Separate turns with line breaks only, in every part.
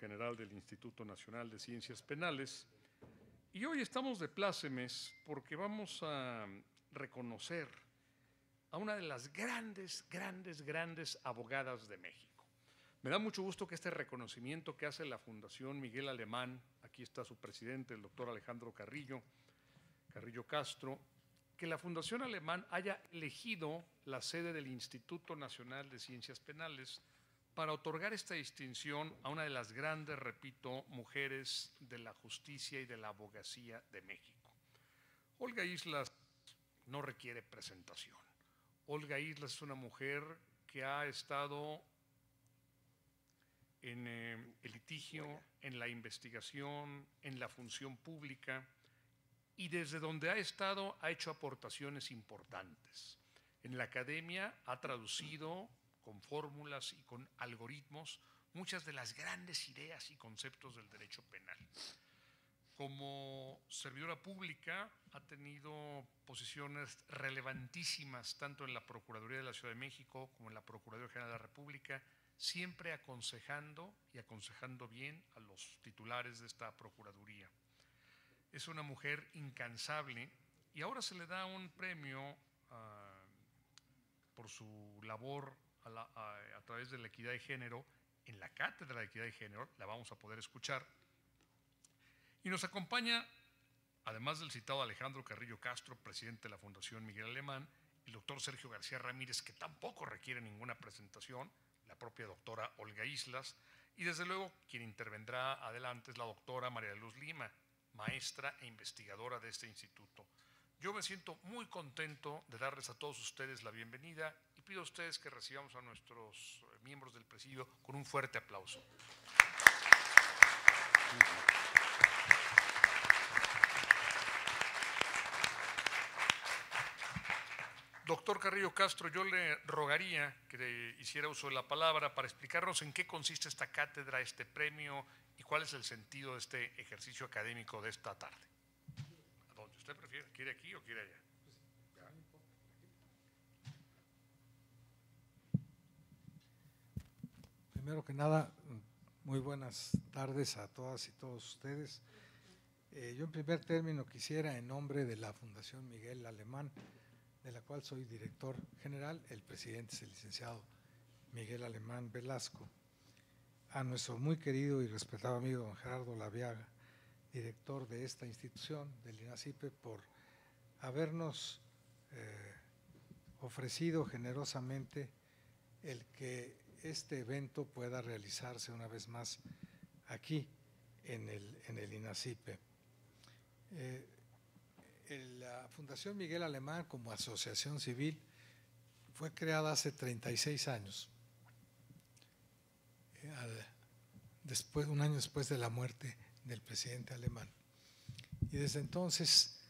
general del Instituto Nacional de Ciencias Penales. Y hoy estamos de plácemes porque vamos a reconocer a una de las grandes, grandes, grandes abogadas de México. Me da mucho gusto que este reconocimiento que hace la Fundación Miguel Alemán, aquí está su presidente, el doctor Alejandro Carrillo, Carrillo Castro, que la Fundación Alemán haya elegido la sede del Instituto Nacional de Ciencias Penales para otorgar esta distinción a una de las grandes, repito, mujeres de la justicia y de la abogacía de México. Olga Islas no requiere presentación. Olga Islas es una mujer que ha estado en eh, el litigio, en la investigación, en la función pública y desde donde ha estado ha hecho aportaciones importantes. En la academia ha traducido con fórmulas y con algoritmos muchas de las grandes ideas y conceptos del derecho penal. Como servidora pública ha tenido posiciones relevantísimas tanto en la Procuraduría de la Ciudad de México como en la Procuraduría General de la República, siempre aconsejando y aconsejando bien a los titulares de esta Procuraduría. Es una mujer incansable y ahora se le da un premio ah, por su labor a, través de la equidad de género, en la cátedra de equidad de género, la vamos a poder escuchar. Y nos acompaña, además del citado Alejandro Carrillo Castro, presidente de la Fundación Miguel Alemán, el doctor Sergio García Ramírez, que tampoco requiere ninguna presentación, la propia doctora Olga Islas, y desde luego quien intervendrá adelante es la doctora María Luz Lima, maestra e investigadora de este instituto. Yo me siento muy contento de darles a todos ustedes la bienvenida pido a ustedes que recibamos a nuestros eh, miembros
del presidio con un fuerte aplauso.
Doctor Carrillo Castro, yo le rogaría que hiciera uso de la palabra para explicarnos en qué consiste esta cátedra, este premio y cuál es el sentido de este ejercicio académico de esta tarde. ¿A usted prefiere? ¿Quiere aquí o quiere allá?
primero que nada, muy buenas tardes a todas y todos ustedes. Eh, yo en primer término quisiera, en nombre de la Fundación Miguel Alemán, de la cual soy director general, el presidente es el licenciado Miguel Alemán Velasco, a nuestro muy querido y respetado amigo don Gerardo Labiaga, director de esta institución, del INACIPE, por habernos eh, ofrecido generosamente el que este evento pueda realizarse una vez más aquí en el, en INACIPE. Eh, la Fundación Miguel Alemán como asociación civil fue creada hace 36 años, eh, después, un año después de la muerte del presidente alemán. Y desde entonces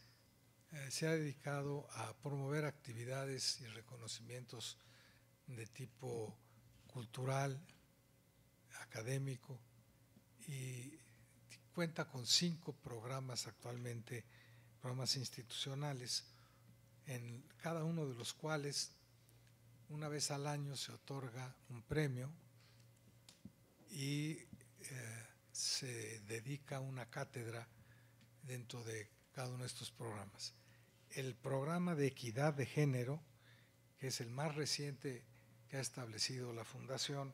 eh, se ha dedicado a promover actividades y reconocimientos de tipo cultural, académico, y cuenta con cinco programas actualmente, programas institucionales, en cada uno de los cuales una vez al año se otorga un premio y eh, se dedica una cátedra dentro de cada uno de estos programas. El programa de equidad de género, que es el más reciente ha establecido la Fundación,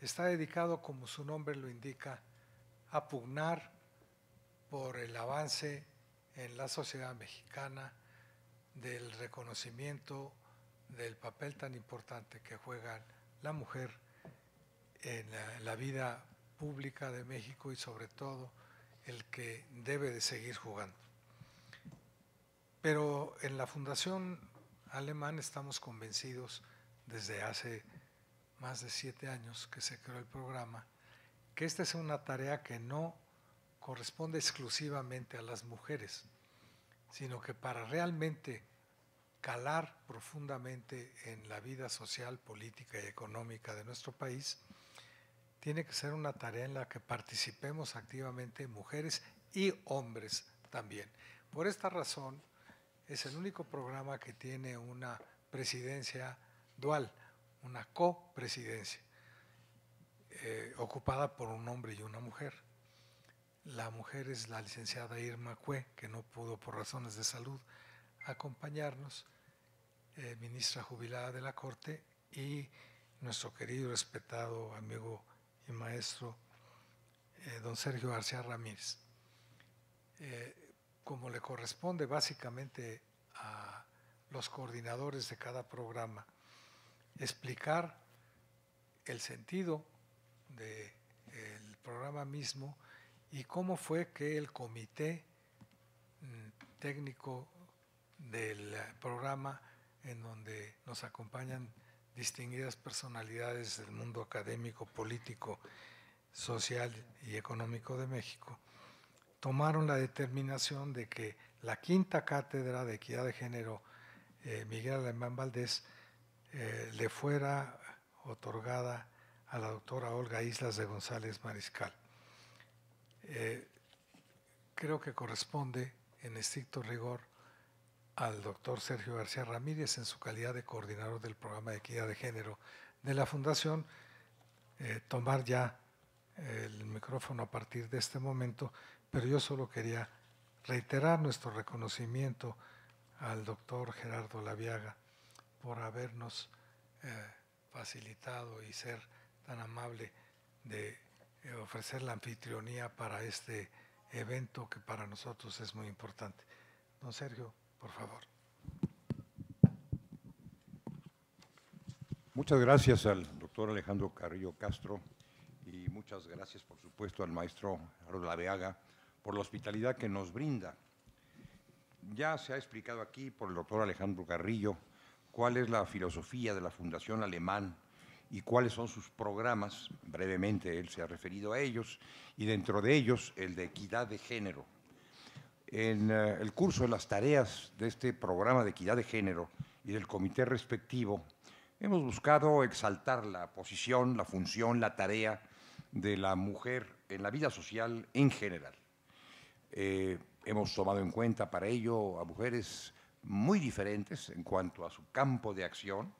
está dedicado, como su nombre lo indica, a pugnar por el avance en la sociedad mexicana del reconocimiento del papel tan importante que juega la mujer en la, en la vida pública de México y sobre todo el que debe de seguir jugando. Pero en la Fundación Alemán estamos convencidos desde hace más de siete años que se creó el programa, que esta es una tarea que no corresponde exclusivamente a las mujeres, sino que para realmente calar profundamente en la vida social, política y económica de nuestro país, tiene que ser una tarea en la que participemos activamente mujeres y hombres también. Por esta razón, es el único programa que tiene una presidencia dual, una copresidencia, eh, ocupada por un hombre y una mujer. La mujer es la licenciada Irma Cue, que no pudo por razones de salud acompañarnos, eh, ministra jubilada de la Corte, y nuestro querido y respetado amigo y maestro, eh, don Sergio García Ramírez. como le corresponde básicamente a los coordinadores de cada programa, explicar el sentido del programa mismo y cómo fue que el comité mm, técnico del programa en donde nos acompañan distinguidas personalidades del mundo académico, político, social y económico de México, tomaron la determinación de que la quinta cátedra de equidad de género eh, Miguel Alemán Valdés eh, le fuera otorgada a la doctora Olga Islas de González Mariscal. Eh, creo que corresponde en estricto rigor al doctor Sergio García Ramírez en su calidad de coordinador del programa de equidad de género de la Fundación eh, tomar ya el micrófono a partir de este momento, pero yo solo quería reiterar nuestro reconocimiento al doctor Gerardo Laviaga por habernos eh, facilitado y ser tan amable de eh, ofrecer la anfitrionía para este evento que para nosotros es muy importante. Don Sergio, por favor.
Muchas gracias al doctor Alejandro Carrillo Castro y muchas gracias, por supuesto, al maestro Harold Laveaga por la hospitalidad que nos brinda. Ya se ha explicado aquí por el doctor Alejandro Carrillo cuál es la filosofía de la Fundación Alemán y cuáles son sus programas, brevemente él se ha referido a ellos, y dentro de ellos el de equidad de género. En eh, el curso de las tareas de este programa de equidad de género y del comité respectivo, hemos buscado exaltar la posición, la función, la tarea de la mujer en la vida social en general. Eh, hemos tomado en cuenta para ello a mujeres muy diferentes en cuanto a su campo de acción,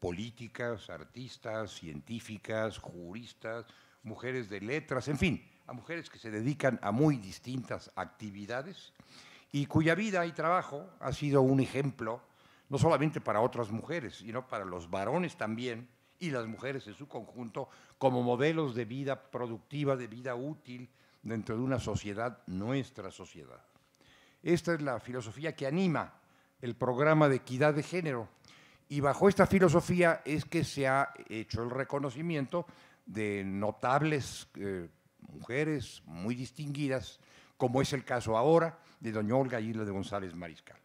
políticas, artistas, científicas, juristas, mujeres de letras, en fin, a mujeres que se dedican a muy distintas actividades y cuya vida y trabajo ha sido un ejemplo no solamente para otras mujeres, sino para los varones también y las mujeres en su conjunto como modelos de vida productiva, de vida útil dentro de una sociedad, nuestra sociedad. Esta es la filosofía que anima el programa de equidad de género. Y bajo esta filosofía es que se ha hecho el reconocimiento de notables eh, mujeres muy distinguidas, como es el caso ahora de doña Olga Isla de González Mariscal.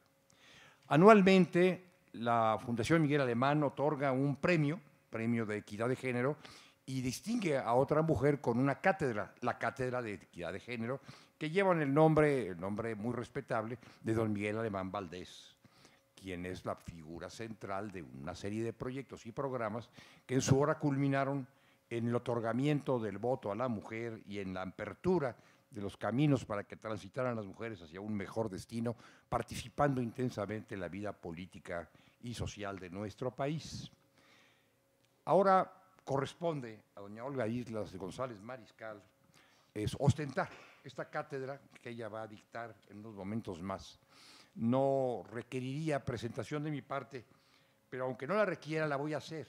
Anualmente, la Fundación Miguel Alemán otorga un premio, premio de equidad de género, y distingue a otra mujer con una cátedra, la Cátedra de Equidad de Género, que llevan el nombre, el nombre muy respetable, de don Miguel Alemán Valdés quien es la figura central de una serie de proyectos y programas que en su hora culminaron en el otorgamiento del voto a la mujer y en la apertura de los caminos para que transitaran las mujeres hacia un mejor destino, participando intensamente en la vida política y social de nuestro país. Ahora corresponde a doña Olga Islas de González Mariscal ostentar esta cátedra que ella va a dictar en unos momentos más no requeriría presentación de mi parte, pero aunque no la requiera, la voy a hacer.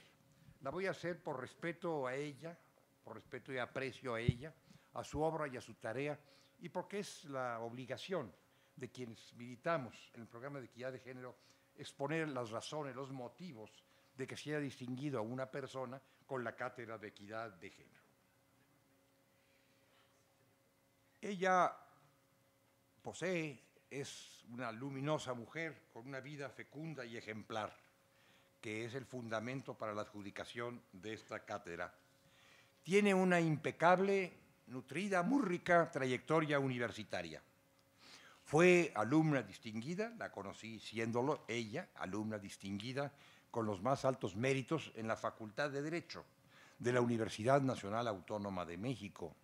La voy a hacer por respeto a ella, por respeto y aprecio a ella, a su obra y a su tarea, y porque es la obligación de quienes militamos en el programa de equidad de género exponer las razones, los motivos de que se haya distinguido a una persona con la cátedra de equidad de género. Ella posee es una luminosa mujer con una vida fecunda y ejemplar, que es el fundamento para la adjudicación de esta cátedra. Tiene una impecable, nutrida, muy rica trayectoria universitaria. Fue alumna distinguida, la conocí siéndolo ella, alumna distinguida con los más altos méritos en la Facultad de Derecho de la Universidad Nacional Autónoma de México.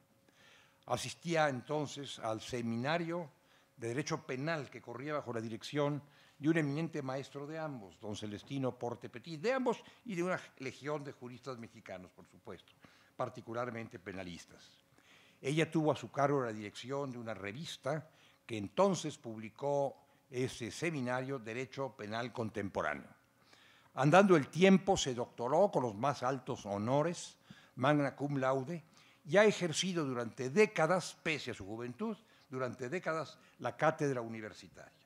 Asistía entonces al seminario de Derecho Penal que corría bajo la dirección de un eminente maestro de ambos, don Celestino Porte de ambos y de una legión de juristas mexicanos, por supuesto, particularmente penalistas. Ella tuvo a su cargo la dirección de una revista que entonces publicó ese seminario Derecho Penal Contemporáneo. Andando el tiempo, se doctoró con los más altos honores, magna cum laude, y ha ejercido durante décadas, pese a su juventud, durante décadas la cátedra universitaria.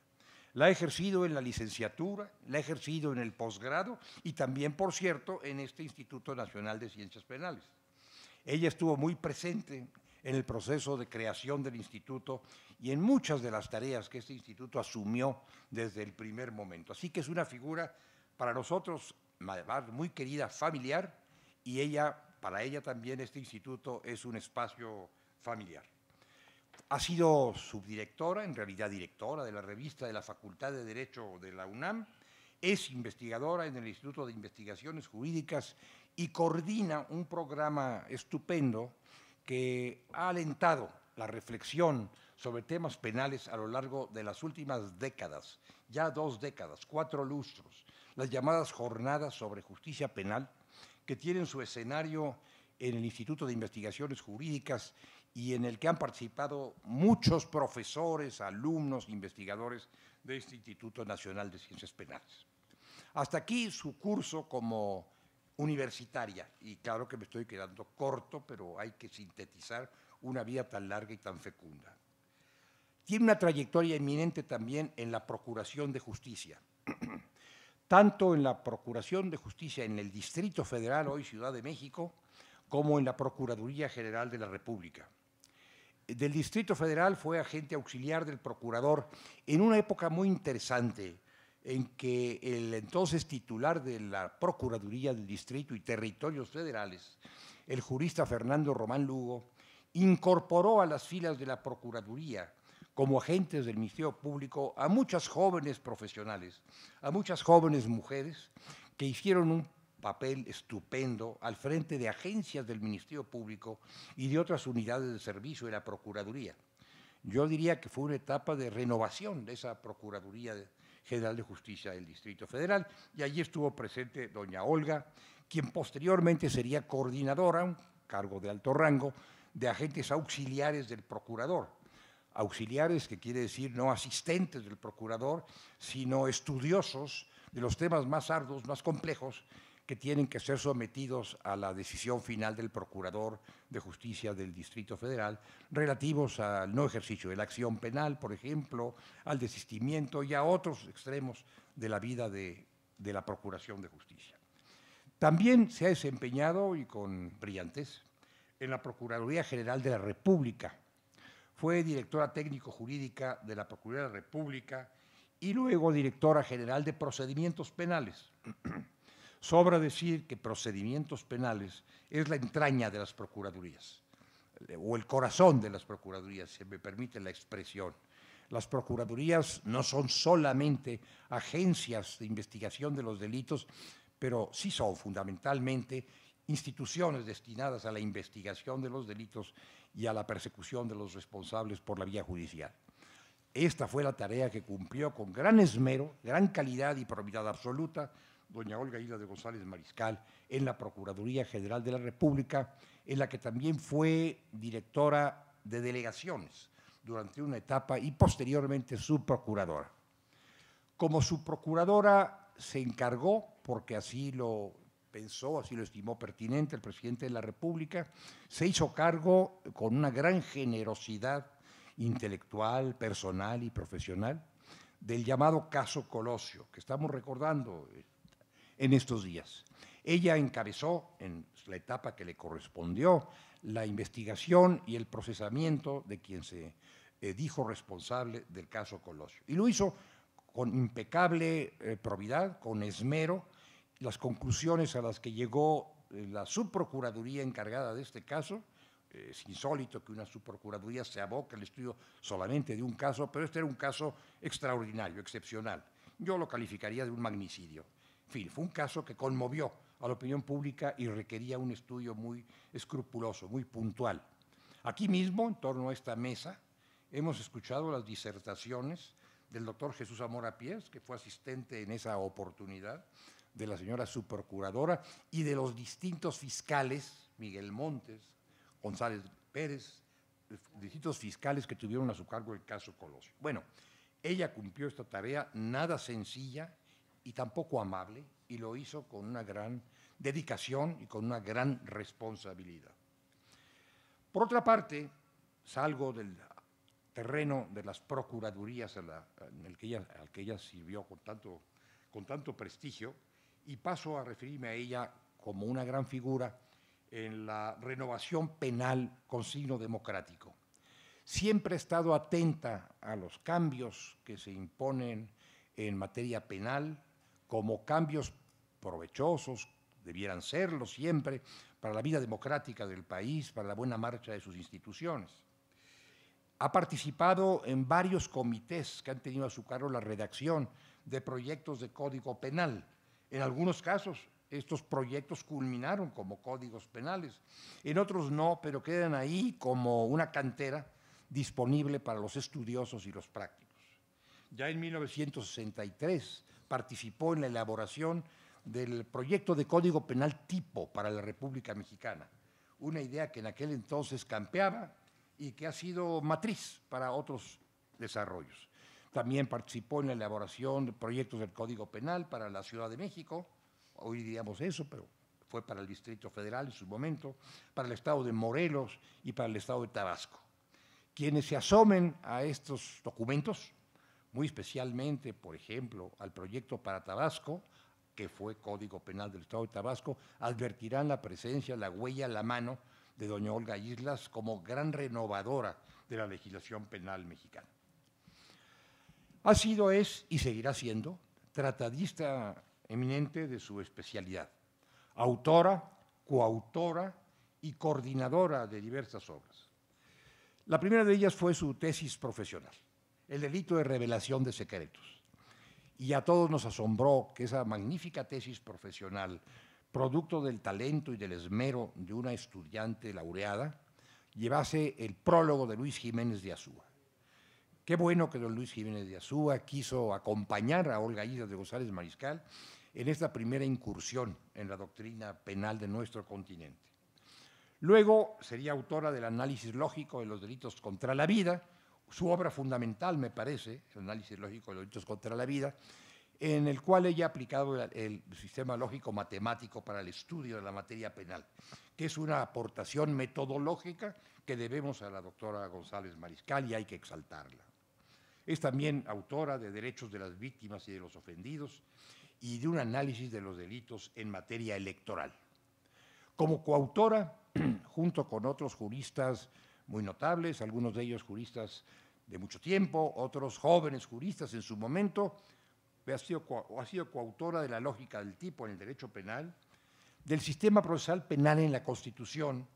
La ha ejercido en la licenciatura, la ha ejercido en el posgrado y también, por cierto, en este Instituto Nacional de Ciencias Penales. Ella estuvo muy presente en el proceso de creación del instituto y en muchas de las tareas que este instituto asumió desde el primer momento. Así que es una figura para nosotros muy querida, familiar, y ella, para ella también este instituto es un espacio familiar. Ha sido subdirectora, en realidad directora de la revista de la Facultad de Derecho de la UNAM, es investigadora en el Instituto de Investigaciones Jurídicas y coordina un programa estupendo que ha alentado la reflexión sobre temas penales a lo largo de las últimas décadas, ya dos décadas, cuatro lustros, las llamadas jornadas sobre justicia penal, que tienen su escenario en el Instituto de Investigaciones Jurídicas y en el que han participado muchos profesores, alumnos, investigadores de este Instituto Nacional de Ciencias Penales. Hasta aquí su curso como universitaria, y claro que me estoy quedando corto, pero hay que sintetizar una vida tan larga y tan fecunda. Tiene una trayectoria eminente también en la Procuración de Justicia, tanto en la Procuración de Justicia en el Distrito Federal, hoy Ciudad de México, como en la Procuraduría General de la República del Distrito Federal fue agente auxiliar del procurador en una época muy interesante en que el entonces titular de la Procuraduría del Distrito y Territorios Federales, el jurista Fernando Román Lugo, incorporó a las filas de la Procuraduría como agentes del Ministerio Público a muchas jóvenes profesionales, a muchas jóvenes mujeres que hicieron un papel estupendo al frente de agencias del Ministerio Público y de otras unidades de servicio de la Procuraduría. Yo diría que fue una etapa de renovación de esa Procuraduría General de Justicia del Distrito Federal y allí estuvo presente doña Olga, quien posteriormente sería coordinadora, un cargo de alto rango, de agentes auxiliares del procurador. Auxiliares que quiere decir no asistentes del procurador, sino estudiosos de los temas más arduos, más complejos que tienen que ser sometidos a la decisión final del Procurador de Justicia del Distrito Federal relativos al no ejercicio de la acción penal, por ejemplo, al desistimiento y a otros extremos de la vida de, la Procuración de Justicia. También se ha desempeñado, y con brillantez, en la Procuraduría General de la República. Fue directora técnico-jurídica de la Procuraduría de la República y luego directora general de procedimientos penales. Sobra decir que procedimientos penales es la entraña de las procuradurías, o el corazón de las procuradurías, si me permite la expresión. Las procuradurías no son solamente agencias de investigación de los delitos, pero sí son fundamentalmente instituciones destinadas a la investigación de los delitos y a la persecución de los responsables por la vía judicial. Esta fue la tarea que cumplió con gran esmero, gran calidad y probidad absoluta doña Olga Hilda de González Mariscal, en la Procuraduría General de la República, en la que también fue directora de delegaciones durante una etapa y posteriormente subprocuradora. Como subprocuradora se encargó, porque así lo pensó, así lo estimó pertinente el presidente de la República, se hizo cargo con una gran generosidad intelectual, personal y profesional del llamado caso Colosio, que estamos recordando en estos días. Ella encabezó, en la etapa que le correspondió, la investigación y el procesamiento de quien se eh, dijo responsable del caso Colosio. Y lo hizo con impecable eh, probidad, con esmero. Las conclusiones a las que llegó eh, la subprocuraduría encargada de este caso, es insólito que una subprocuraduría se aboque al estudio solamente de un caso, pero este era un caso extraordinario, excepcional. Yo lo calificaría de un magnicidio fin, fue un caso que conmovió a la opinión pública y requería un estudio muy escrupuloso, muy puntual. Aquí mismo, en torno a esta mesa, hemos escuchado las disertaciones del doctor Jesús Amora Pies, que fue asistente en esa oportunidad, de la señora subprocuradora y de los distintos fiscales, Miguel Montes, González Pérez, distintos fiscales que tuvieron a su cargo el caso Colosio. Bueno, ella cumplió esta tarea nada sencilla, y tampoco amable, y lo hizo con una gran dedicación y con una gran responsabilidad. Por otra parte, salgo del terreno de las procuradurías en el que ella, al que ella sirvió con tanto, con tanto prestigio y paso a referirme a ella como una gran figura en la renovación penal con signo democrático. Siempre he estado atenta a los cambios que se imponen en materia penal como cambios provechosos, debieran serlo siempre, para la vida democrática del país, para la buena marcha de sus instituciones. Ha participado en varios comités que han tenido a su cargo la redacción de proyectos de código penal. En algunos casos, estos proyectos culminaron como códigos penales, en otros no, pero quedan ahí como una cantera disponible para los estudiosos y los prácticos. Ya en 1963 participó en la elaboración del proyecto de Código Penal Tipo para la República Mexicana, una idea que en aquel entonces campeaba y que ha sido matriz para otros desarrollos. También participó en la elaboración de proyectos del Código Penal para la Ciudad de México, hoy diríamos eso, pero fue para el Distrito Federal en su momento, para el Estado de Morelos y para el Estado de Tabasco. Quienes se asomen a estos documentos muy especialmente, por ejemplo, al proyecto para Tabasco, que fue Código Penal del Estado de Tabasco, advertirán la presencia, la huella, la mano de doña Olga Islas como gran renovadora de la legislación penal mexicana. Ha sido, es y seguirá siendo tratadista eminente de su especialidad, autora, coautora y coordinadora de diversas obras. La primera de ellas fue su tesis profesional, el delito de revelación de secretos. Y a todos nos asombró que esa magnífica tesis profesional, producto del talento y del esmero de una estudiante laureada, llevase el prólogo de Luis Jiménez de Azúa. Qué bueno que don Luis Jiménez de Azúa quiso acompañar a Olga Islas de González Mariscal en esta primera incursión en la doctrina penal de nuestro continente. Luego sería autora del análisis lógico de los delitos contra la vida, su obra fundamental, me parece, el análisis lógico de los hechos contra la vida, en el cual ella ha aplicado el, el sistema lógico matemático para el estudio de la materia penal, que es una aportación metodológica que debemos a la doctora González Mariscal y hay que exaltarla. Es también autora de Derechos de las Víctimas y de los Ofendidos y de un análisis de los delitos en materia electoral. Como coautora, junto con otros juristas muy notables, algunos de ellos juristas de mucho tiempo, otros jóvenes juristas en su momento, ha sido, ha sido coautora de la lógica del tipo en el derecho penal, del sistema procesal penal en la Constitución,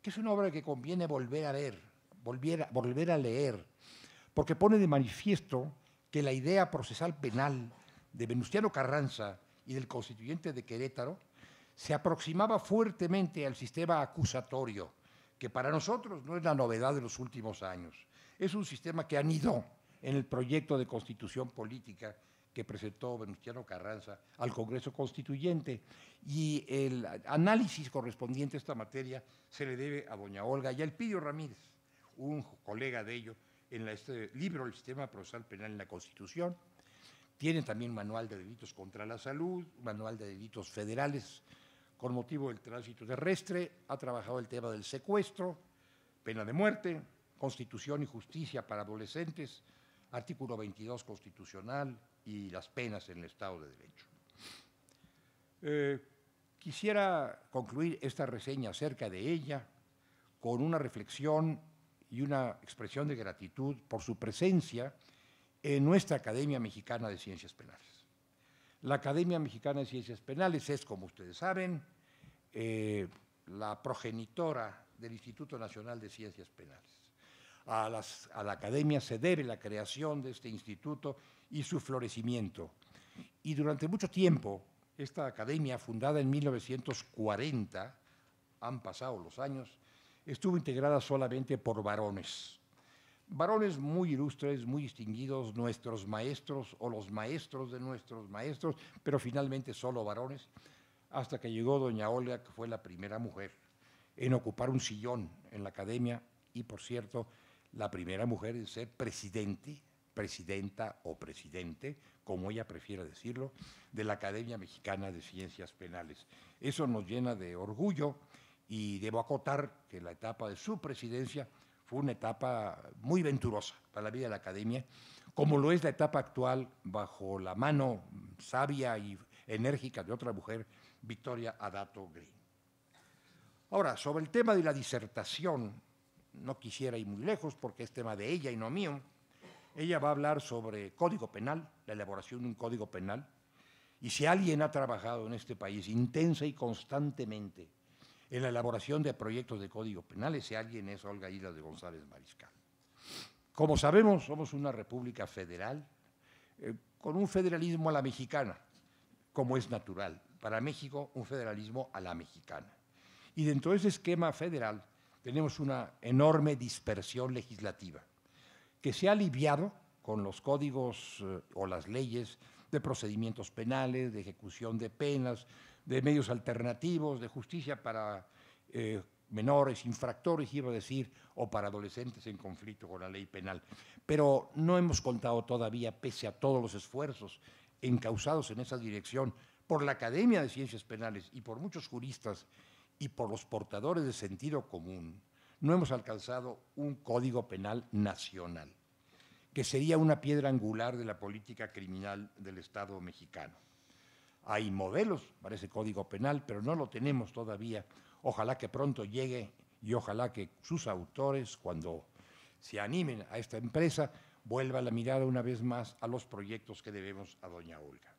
que es una obra que conviene volver a volver, volver a leer, porque pone de manifiesto que la idea procesal penal de Venustiano Carranza y del constituyente de Querétaro se aproximaba fuertemente al sistema acusatorio que para nosotros no es la novedad de los últimos años. Es un sistema que anidó en el proyecto de constitución política que presentó Venustiano Carranza al Congreso Constituyente. Y el análisis correspondiente a esta materia se le debe a doña Olga y al Elpidio Ramírez, un colega de ello, en este libro El Sistema Procesal Penal en la Constitución. Tiene también un manual de delitos contra la salud, un manual de delitos federales, con motivo del tránsito terrestre, ha trabajado el tema del secuestro, pena de muerte, constitución y justicia para adolescentes, artículo 22 constitucional y las penas en el Estado de Derecho. Eh, quisiera concluir esta reseña acerca de ella con una reflexión y una expresión de gratitud por su presencia en nuestra Academia Mexicana de Ciencias Penales. La Academia Mexicana de Ciencias Penales es, como ustedes saben, eh, la progenitora del Instituto Nacional de Ciencias Penales. A, a, la academia se debe la creación de este instituto y su florecimiento. Y durante mucho tiempo, esta academia, fundada en 1940, han pasado los años, estuvo integrada solamente por varones varones muy ilustres, muy distinguidos, nuestros maestros o los maestros de nuestros maestros, pero finalmente solo varones, hasta que llegó doña Olga, que fue la primera mujer en ocupar un sillón en la academia y, por cierto, la primera mujer en ser presidente, presidenta o presidente, como ella prefiera decirlo, de la Academia Mexicana de Ciencias Penales. Eso nos llena de orgullo y debo acotar que la etapa de su presidencia fue una etapa muy venturosa para la vida de la academia, como lo es la etapa actual bajo la mano sabia y enérgica de otra mujer, Victoria Adato Green. Ahora, sobre el tema de la disertación, no quisiera ir muy lejos porque es tema de ella y no mío. Ella va a hablar sobre código penal, la elaboración de un código penal. Y si alguien ha trabajado en este país intensa y constantemente en la elaboración de proyectos de código penal. Ese alguien es Olga Hilda de González Mariscal. Como sabemos, somos una república federal, eh, con un federalismo a la mexicana, como es natural. Para México, un federalismo a la mexicana. Y dentro de ese esquema federal tenemos una enorme dispersión legislativa, que se ha aliviado con los códigos eh, o las leyes de procedimientos penales, de ejecución de penas, de medios alternativos, de justicia para eh, menores, infractores, iba a decir, o para adolescentes en conflicto con la ley penal. Pero no hemos contado todavía, pese a todos los esfuerzos encauzados en esa dirección por la Academia de Ciencias Penales y por muchos juristas y por los portadores de sentido común, no hemos alcanzado un código penal nacional, que sería una piedra angular de la política criminal del Estado mexicano. Hay modelos para ese código penal, pero no lo tenemos todavía. Ojalá que pronto llegue y ojalá que sus autores, cuando se animen a esta empresa, vuelva la mirada una vez más a los proyectos que debemos a doña Olga.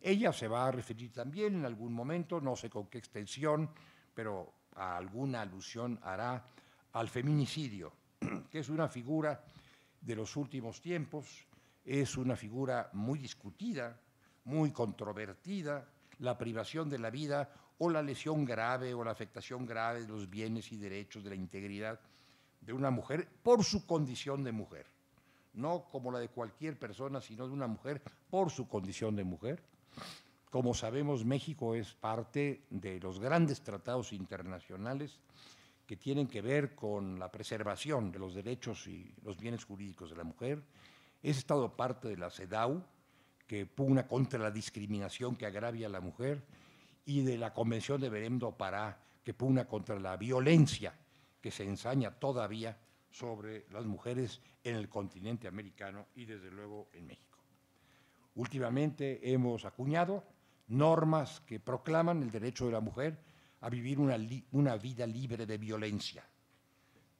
Ella se va a referir también en algún momento, no sé con qué extensión, pero alguna alusión hará al feminicidio, que es una figura de los últimos tiempos, es una figura muy discutida, muy controvertida, la privación de la vida o la lesión grave o la afectación grave de los bienes y derechos de la integridad de una mujer por su condición de mujer, no como la de cualquier persona, sino de una mujer por su condición de mujer. Como sabemos, México es parte de los grandes tratados internacionales que tienen que ver con la preservación de los derechos y los bienes jurídicos de la mujer. Es estado parte de la CEDAW, que pugna contra la discriminación que agravia a la mujer, y de la Convención de Belém Pará, que pugna contra la violencia que se ensaña todavía sobre las mujeres en el continente americano y desde luego en México. Últimamente hemos acuñado normas que proclaman el derecho de la mujer a vivir una, una vida libre de violencia.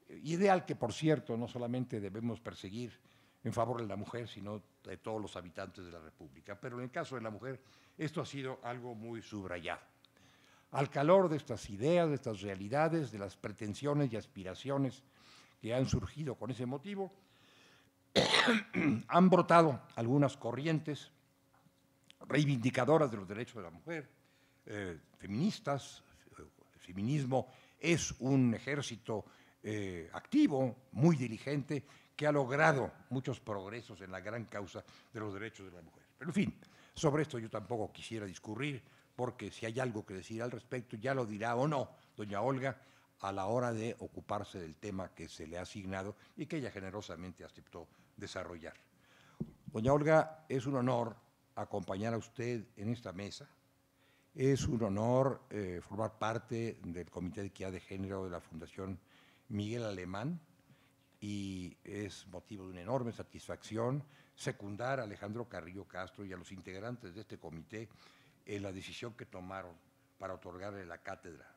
Eh, ideal que, por cierto, no solamente debemos perseguir en favor de la mujer, sino de todos los habitantes de la República. Pero en el caso de la mujer, esto ha sido algo muy subrayado. Al calor de estas ideas, de estas realidades, de las pretensiones y aspiraciones que han surgido con ese motivo, han brotado algunas corrientes reivindicadoras de los derechos de la mujer, eh, feministas, el eh, feminismo es un ejército eh, activo, muy diligente, que ha logrado muchos progresos en la gran causa de los derechos de la mujer. Pero en fin, sobre esto yo tampoco quisiera discurrir, porque si hay algo que decir al respecto, ya lo dirá o no doña Olga a la hora de ocuparse del tema que se le ha asignado y que ella generosamente aceptó desarrollar. Doña Olga, es un honor acompañar a usted en esta mesa. Es un honor eh, formar parte del Comité de Equidad de Género de la Fundación Miguel Alemán, y es motivo de una enorme satisfacción secundar a Alejandro Carrillo Castro y a los integrantes de este comité en la decisión que tomaron para otorgarle la cátedra.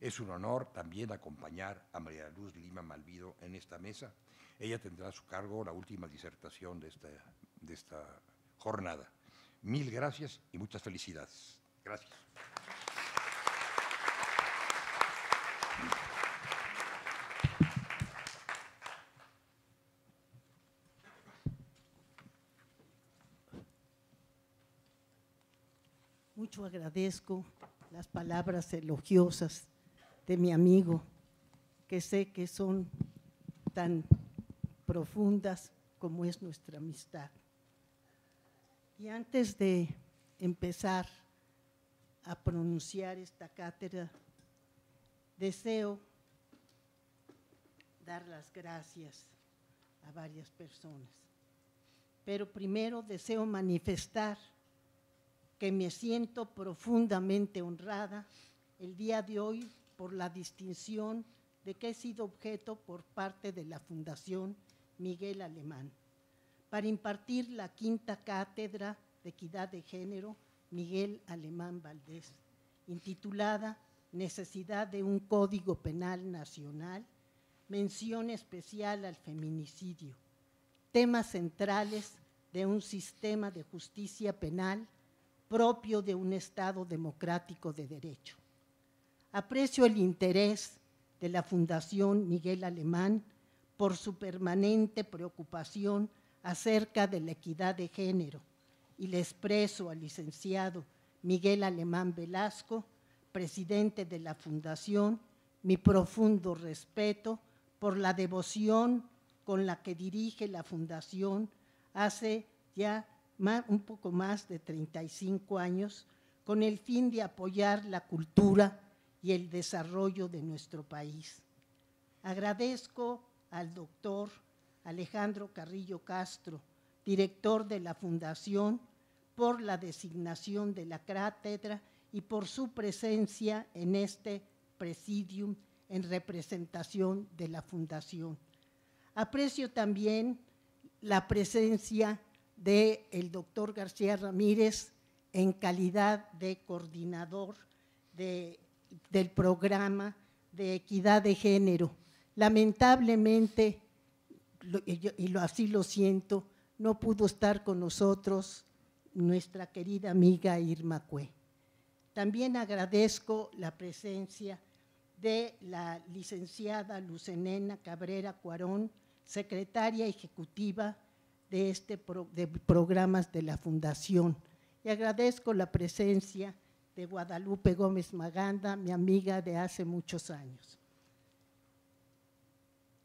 Es un honor también acompañar a María Luz Lima Malvido en esta mesa. Ella tendrá a su cargo la última disertación de esta, de esta jornada. Mil gracias y muchas felicidades. Gracias.
agradezco las palabras elogiosas de mi amigo, que sé que son tan profundas como es nuestra amistad. Y antes de empezar a pronunciar esta cátedra, deseo dar las gracias a varias personas. Pero primero deseo manifestar que me siento profundamente honrada el día de hoy por la distinción de que he sido objeto por parte de la Fundación Miguel Alemán para impartir la quinta cátedra de equidad de género Miguel Alemán Valdés, intitulada Necesidad de un Código Penal Nacional, mención especial al feminicidio, temas centrales de un sistema de justicia penal propio de un Estado democrático de derecho. Aprecio el interés de la Fundación Miguel Alemán por su permanente preocupación acerca de la equidad de género y le expreso al licenciado Miguel Alemán Velasco, presidente de la Fundación, mi profundo respeto por la devoción con la que dirige la Fundación hace ya un poco más de 35 años con el fin de apoyar la cultura y el desarrollo de nuestro país. Agradezco al doctor Alejandro Carrillo Castro, director de la Fundación, por la designación de la cátedra y por su presencia en este presidium en representación de la Fundación. Aprecio también la presencia del doctor García Ramírez en calidad de coordinador del programa de equidad de género. Lamentablemente, y así lo siento, no pudo estar con nosotros nuestra querida amiga Irma Cue. También agradezco la presencia de la licenciada Lucenena Cabrera Cuarón, secretaria ejecutiva de, este de programas de la Fundación. Y agradezco la presencia de Guadalupe Gómez Maganda, mi amiga de hace muchos años.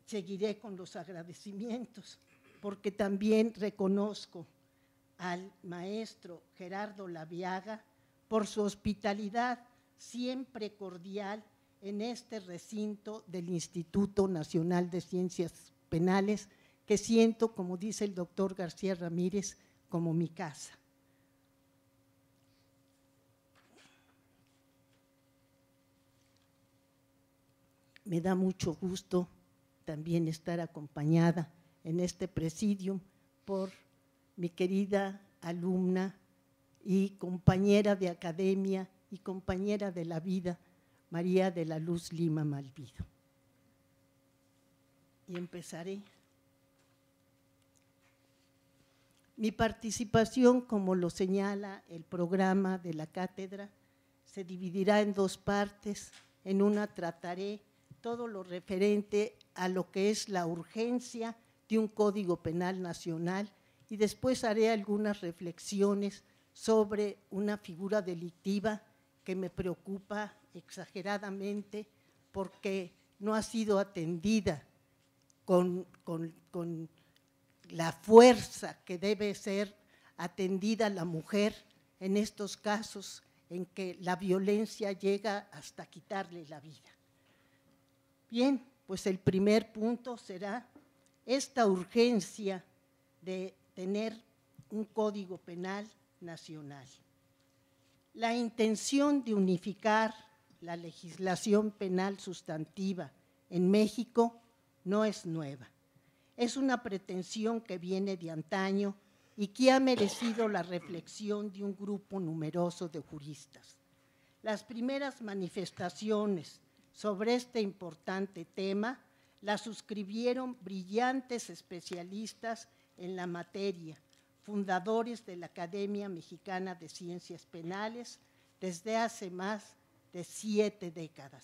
Seguiré con los agradecimientos, porque también reconozco al maestro Gerardo Laviaga por su hospitalidad siempre cordial en este recinto del Instituto Nacional de Ciencias Penales, que siento, como dice el doctor García Ramírez, como mi casa. Me da mucho gusto también estar acompañada en este presidium por mi querida alumna y compañera de academia y compañera de la vida, María de la Luz Lima Malvido. Y empezaré. Mi participación, como lo señala el programa de la cátedra, se dividirá en dos partes. En una trataré todo lo referente a lo que es la urgencia de un Código Penal Nacional y después haré algunas reflexiones sobre una figura delictiva que me preocupa exageradamente porque no ha sido atendida con, con la fuerza que debe ser atendida la mujer en estos casos en que la violencia llega hasta quitarle la vida. Bien, pues el primer punto será esta urgencia de tener un código penal nacional. La intención de unificar la legislación penal sustantiva en México no es nueva es una pretensión que viene de antaño y que ha merecido la reflexión de un grupo numeroso de juristas. Las primeras manifestaciones sobre este importante tema las suscribieron brillantes especialistas en la materia, fundadores de la Academia Mexicana de Ciencias Penales desde hace más de siete décadas.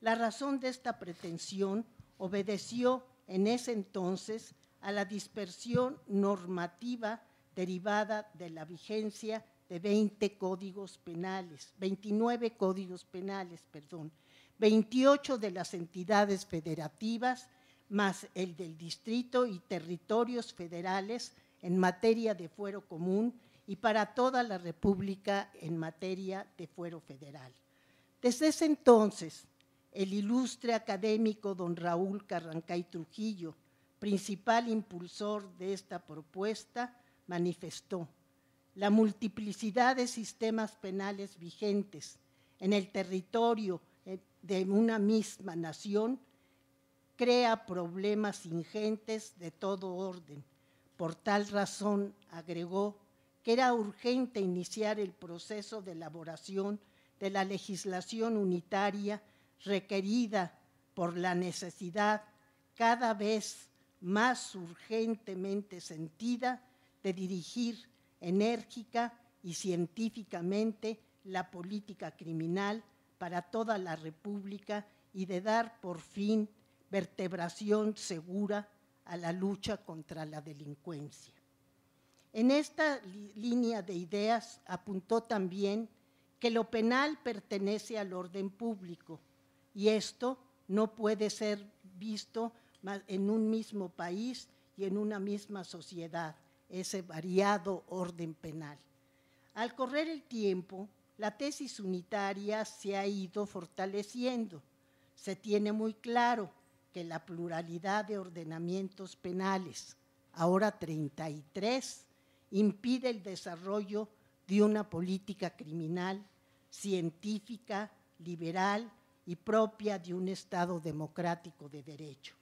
La razón de esta pretensión obedeció en ese entonces a la dispersión normativa derivada de la vigencia de 20 códigos penales, 29 códigos penales, perdón, 28 de las entidades federativas, más el del distrito y territorios federales en materia de fuero común y para toda la República en materia de fuero federal. Desde ese entonces, el ilustre académico don Raúl Carrancay Trujillo, principal impulsor de esta propuesta, manifestó la multiplicidad de sistemas penales vigentes en el territorio eh, de una misma nación crea problemas ingentes de todo orden. Por tal razón, agregó, que era urgente iniciar el proceso de elaboración de la legislación unitaria requerida por la necesidad cada vez más urgentemente sentida de dirigir enérgica y científicamente la política criminal para toda la República y de dar por fin vertebración segura a la lucha contra la delincuencia. En esta línea de ideas apuntó también que lo penal pertenece al orden público y esto no puede ser visto en un mismo país y en una misma sociedad, ese variado orden penal. Al correr el tiempo, la tesis unitaria se ha ido fortaleciendo. Se tiene muy claro que la pluralidad de ordenamientos penales, ahora 33, impide el desarrollo de una política criminal, científica, liberal y propia de un Estado democrático de derecho,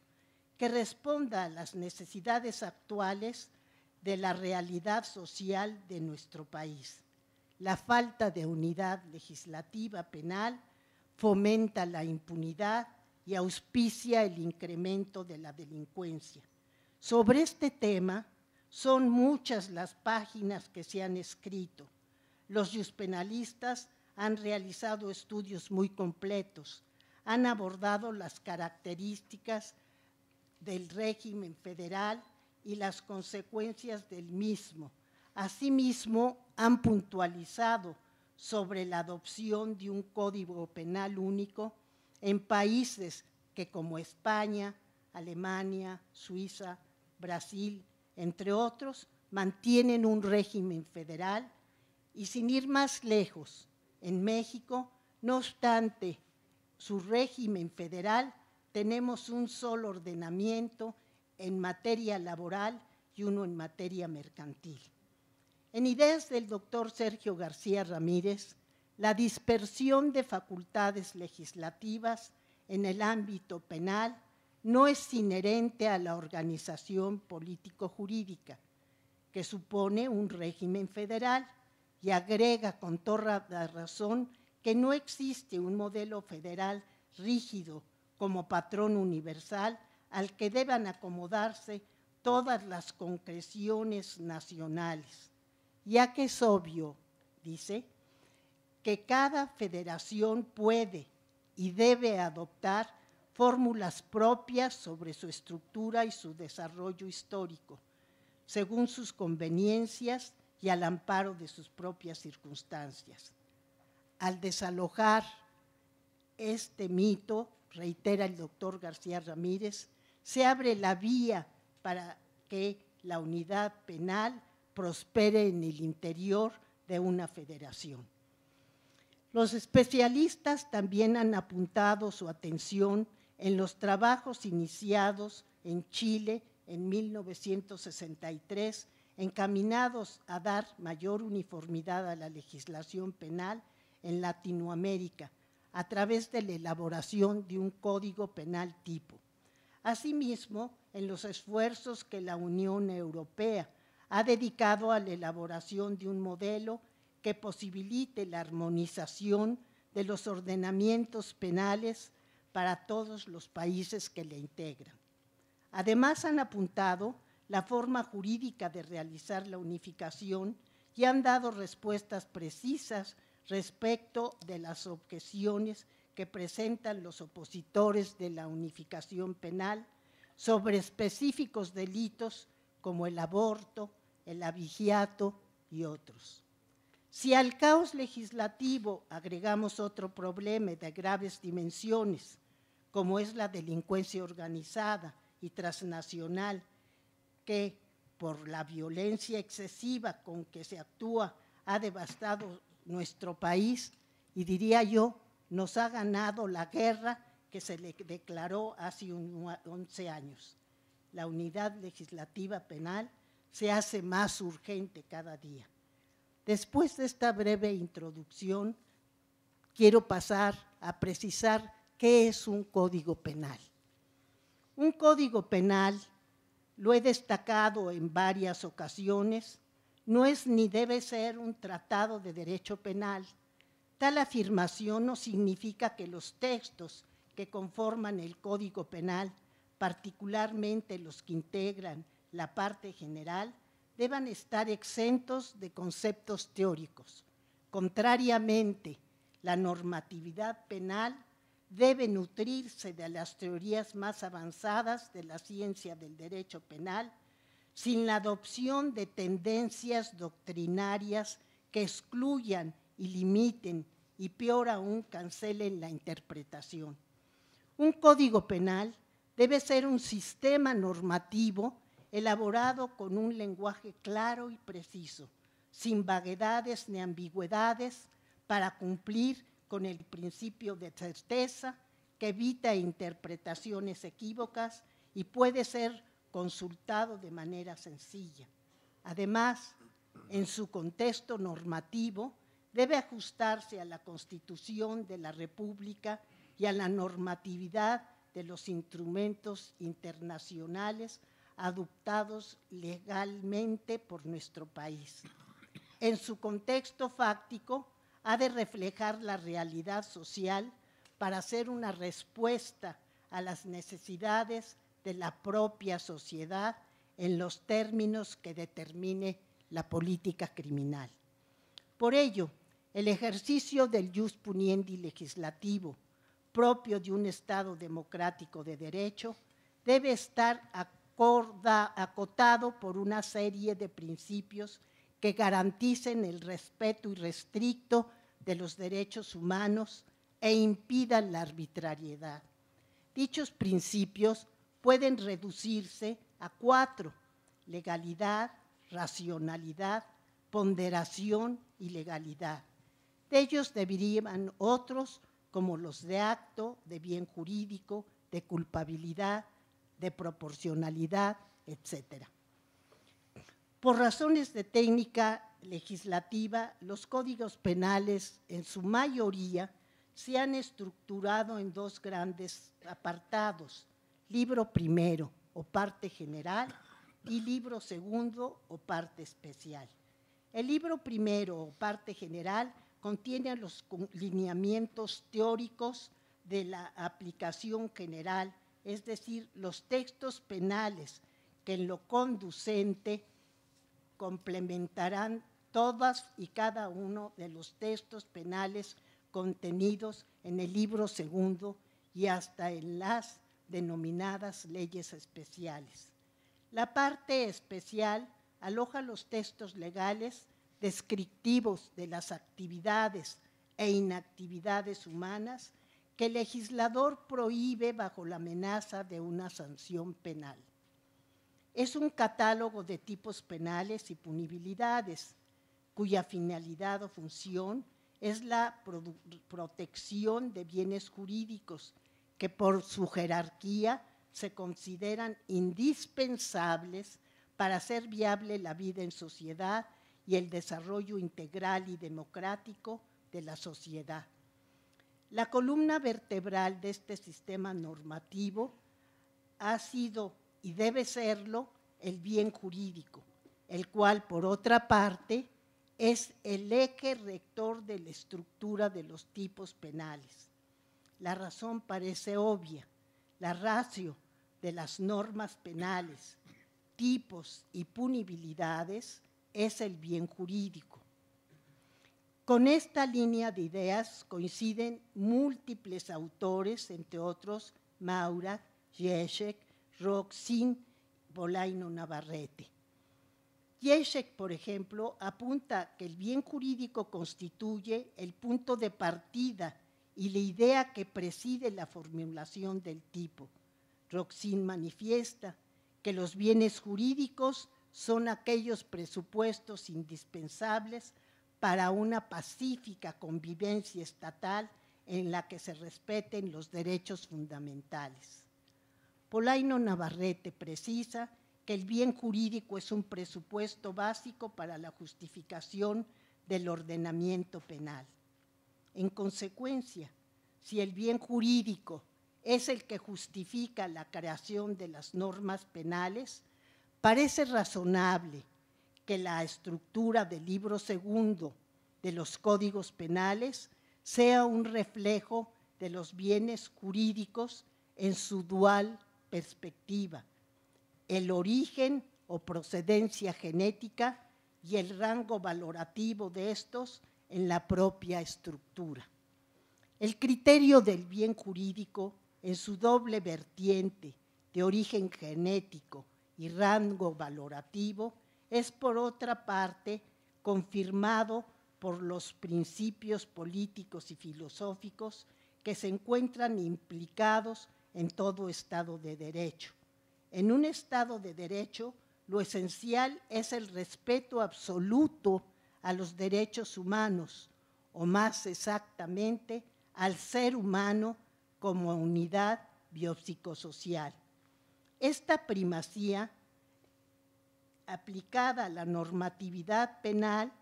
que responda a las necesidades actuales de la realidad social de nuestro país. La falta de unidad legislativa penal fomenta la impunidad y auspicia el incremento de la delincuencia. Sobre este tema son muchas las páginas que se han escrito. Los penalistas han realizado estudios muy completos, han abordado las características del régimen federal y las consecuencias del mismo. Asimismo, han puntualizado sobre la adopción de un código penal único en países que como España, Alemania, Suiza, Brasil, entre otros, mantienen un régimen federal y sin ir más lejos, en México, no obstante su régimen federal, tenemos un solo ordenamiento en materia laboral y uno en materia mercantil. En ideas del doctor Sergio García Ramírez, la dispersión de facultades legislativas en el ámbito penal no es inherente a la organización político-jurídica, que supone un régimen federal y agrega con toda razón que no existe un modelo federal rígido como patrón universal al que deban acomodarse todas las concreciones nacionales, ya que es obvio, dice, que cada federación puede y debe adoptar fórmulas propias sobre su estructura y su desarrollo histórico, según sus conveniencias y al amparo de sus propias circunstancias. Al desalojar este mito, reitera el doctor García Ramírez, se abre la vía para que la unidad penal prospere en el interior de una federación. Los especialistas también han apuntado su atención en los trabajos iniciados en Chile en 1963 encaminados a dar mayor uniformidad a la legislación penal en Latinoamérica a través de la elaboración de un código penal tipo. Asimismo, en los esfuerzos que la Unión Europea ha dedicado a la elaboración de un modelo que posibilite la armonización de los ordenamientos penales para todos los países que le integran. Además, han apuntado la forma jurídica de realizar la unificación y han dado respuestas precisas respecto de las objeciones que presentan los opositores de la unificación penal sobre específicos delitos como el aborto, el abigiato y otros. Si al caos legislativo agregamos otro problema de graves dimensiones, como es la delincuencia organizada y transnacional, que por la violencia excesiva con que se actúa ha devastado nuestro país y diría yo, nos ha ganado la guerra que se le declaró hace un, 11 años. La unidad legislativa penal se hace más urgente cada día. Después de esta breve introducción, quiero pasar a precisar qué es un código penal. Un código penal lo he destacado en varias ocasiones, no es ni debe ser un tratado de derecho penal. Tal afirmación no significa que los textos que conforman el Código Penal, particularmente los que integran la parte general, deban estar exentos de conceptos teóricos. Contrariamente, la normatividad penal debe nutrirse de las teorías más avanzadas de la ciencia del derecho penal sin la adopción de tendencias doctrinarias que excluyan y limiten y peor aún cancelen la interpretación. Un código penal debe ser un sistema normativo elaborado con un lenguaje claro y preciso, sin vaguedades ni ambigüedades, para cumplir con el principio de certeza que evita interpretaciones equívocas y puede ser consultado de manera sencilla. Además, en su contexto normativo, debe ajustarse a la Constitución de la República y a la normatividad de los instrumentos internacionales adoptados legalmente por nuestro país. En su contexto fáctico, ha de reflejar la realidad social para ser una respuesta a las necesidades de la propia sociedad en los términos que determine la política criminal. Por ello, el ejercicio del jus puniendi legislativo, propio de un Estado democrático de derecho, debe estar acotado por una serie de principios que garanticen el respeto irrestricto de los derechos humanos e impidan la arbitrariedad. Dichos principios pueden reducirse a cuatro, legalidad, racionalidad, ponderación y legalidad. De ellos deberían otros como los de acto, de bien jurídico, de culpabilidad, de proporcionalidad, etcétera. Por razones de técnica legislativa, los códigos penales en su mayoría se han estructurado en dos grandes apartados, libro primero o parte general y libro segundo o parte especial. El libro primero o parte general contiene los lineamientos teóricos de la aplicación general, es decir, los textos penales que en lo conducente complementarán todas y cada uno de los textos penales contenidos en el libro segundo y hasta en las denominadas leyes especiales. La parte especial aloja los textos legales descriptivos de las actividades e inactividades humanas que el legislador prohíbe bajo la amenaza de una sanción penal es un catálogo de tipos penales y punibilidades cuya finalidad o función es la protección de bienes jurídicos que por su jerarquía se consideran indispensables para hacer viable la vida en sociedad y el desarrollo integral y democrático de la sociedad. La columna vertebral de este sistema normativo ha sido y debe serlo el bien jurídico, el cual, por otra parte, es el eje rector de la estructura de los tipos penales. La razón parece obvia. La ratio de las normas penales, tipos y punibilidades es el bien jurídico. Con esta línea de ideas coinciden múltiples autores, entre otros Maura, Jeshek, Roxin Bolaino Navarrete. Yeshek, por ejemplo, apunta que el bien jurídico constituye el punto de partida y la idea que preside la formulación del tipo. Roxin manifiesta que los bienes jurídicos son aquellos presupuestos indispensables para una pacífica convivencia estatal en la que se respeten los derechos fundamentales. Polaino Navarrete precisa que el bien jurídico es un presupuesto básico para la justificación del ordenamiento penal. En consecuencia, si el bien jurídico es el que justifica la creación de las normas penales, parece razonable que la estructura del libro segundo de los códigos penales sea un reflejo de los bienes jurídicos en su dual perspectiva, el origen o procedencia genética y el rango valorativo de estos en la propia estructura. El criterio del bien jurídico en su doble vertiente de origen genético y rango valorativo es por otra parte confirmado por los principios políticos y filosóficos que se encuentran implicados en todo Estado de Derecho. En un Estado de Derecho, lo esencial es el respeto absoluto a los derechos humanos, o más exactamente, al ser humano como unidad biopsicosocial. Esta primacía, aplicada a la normatividad penal,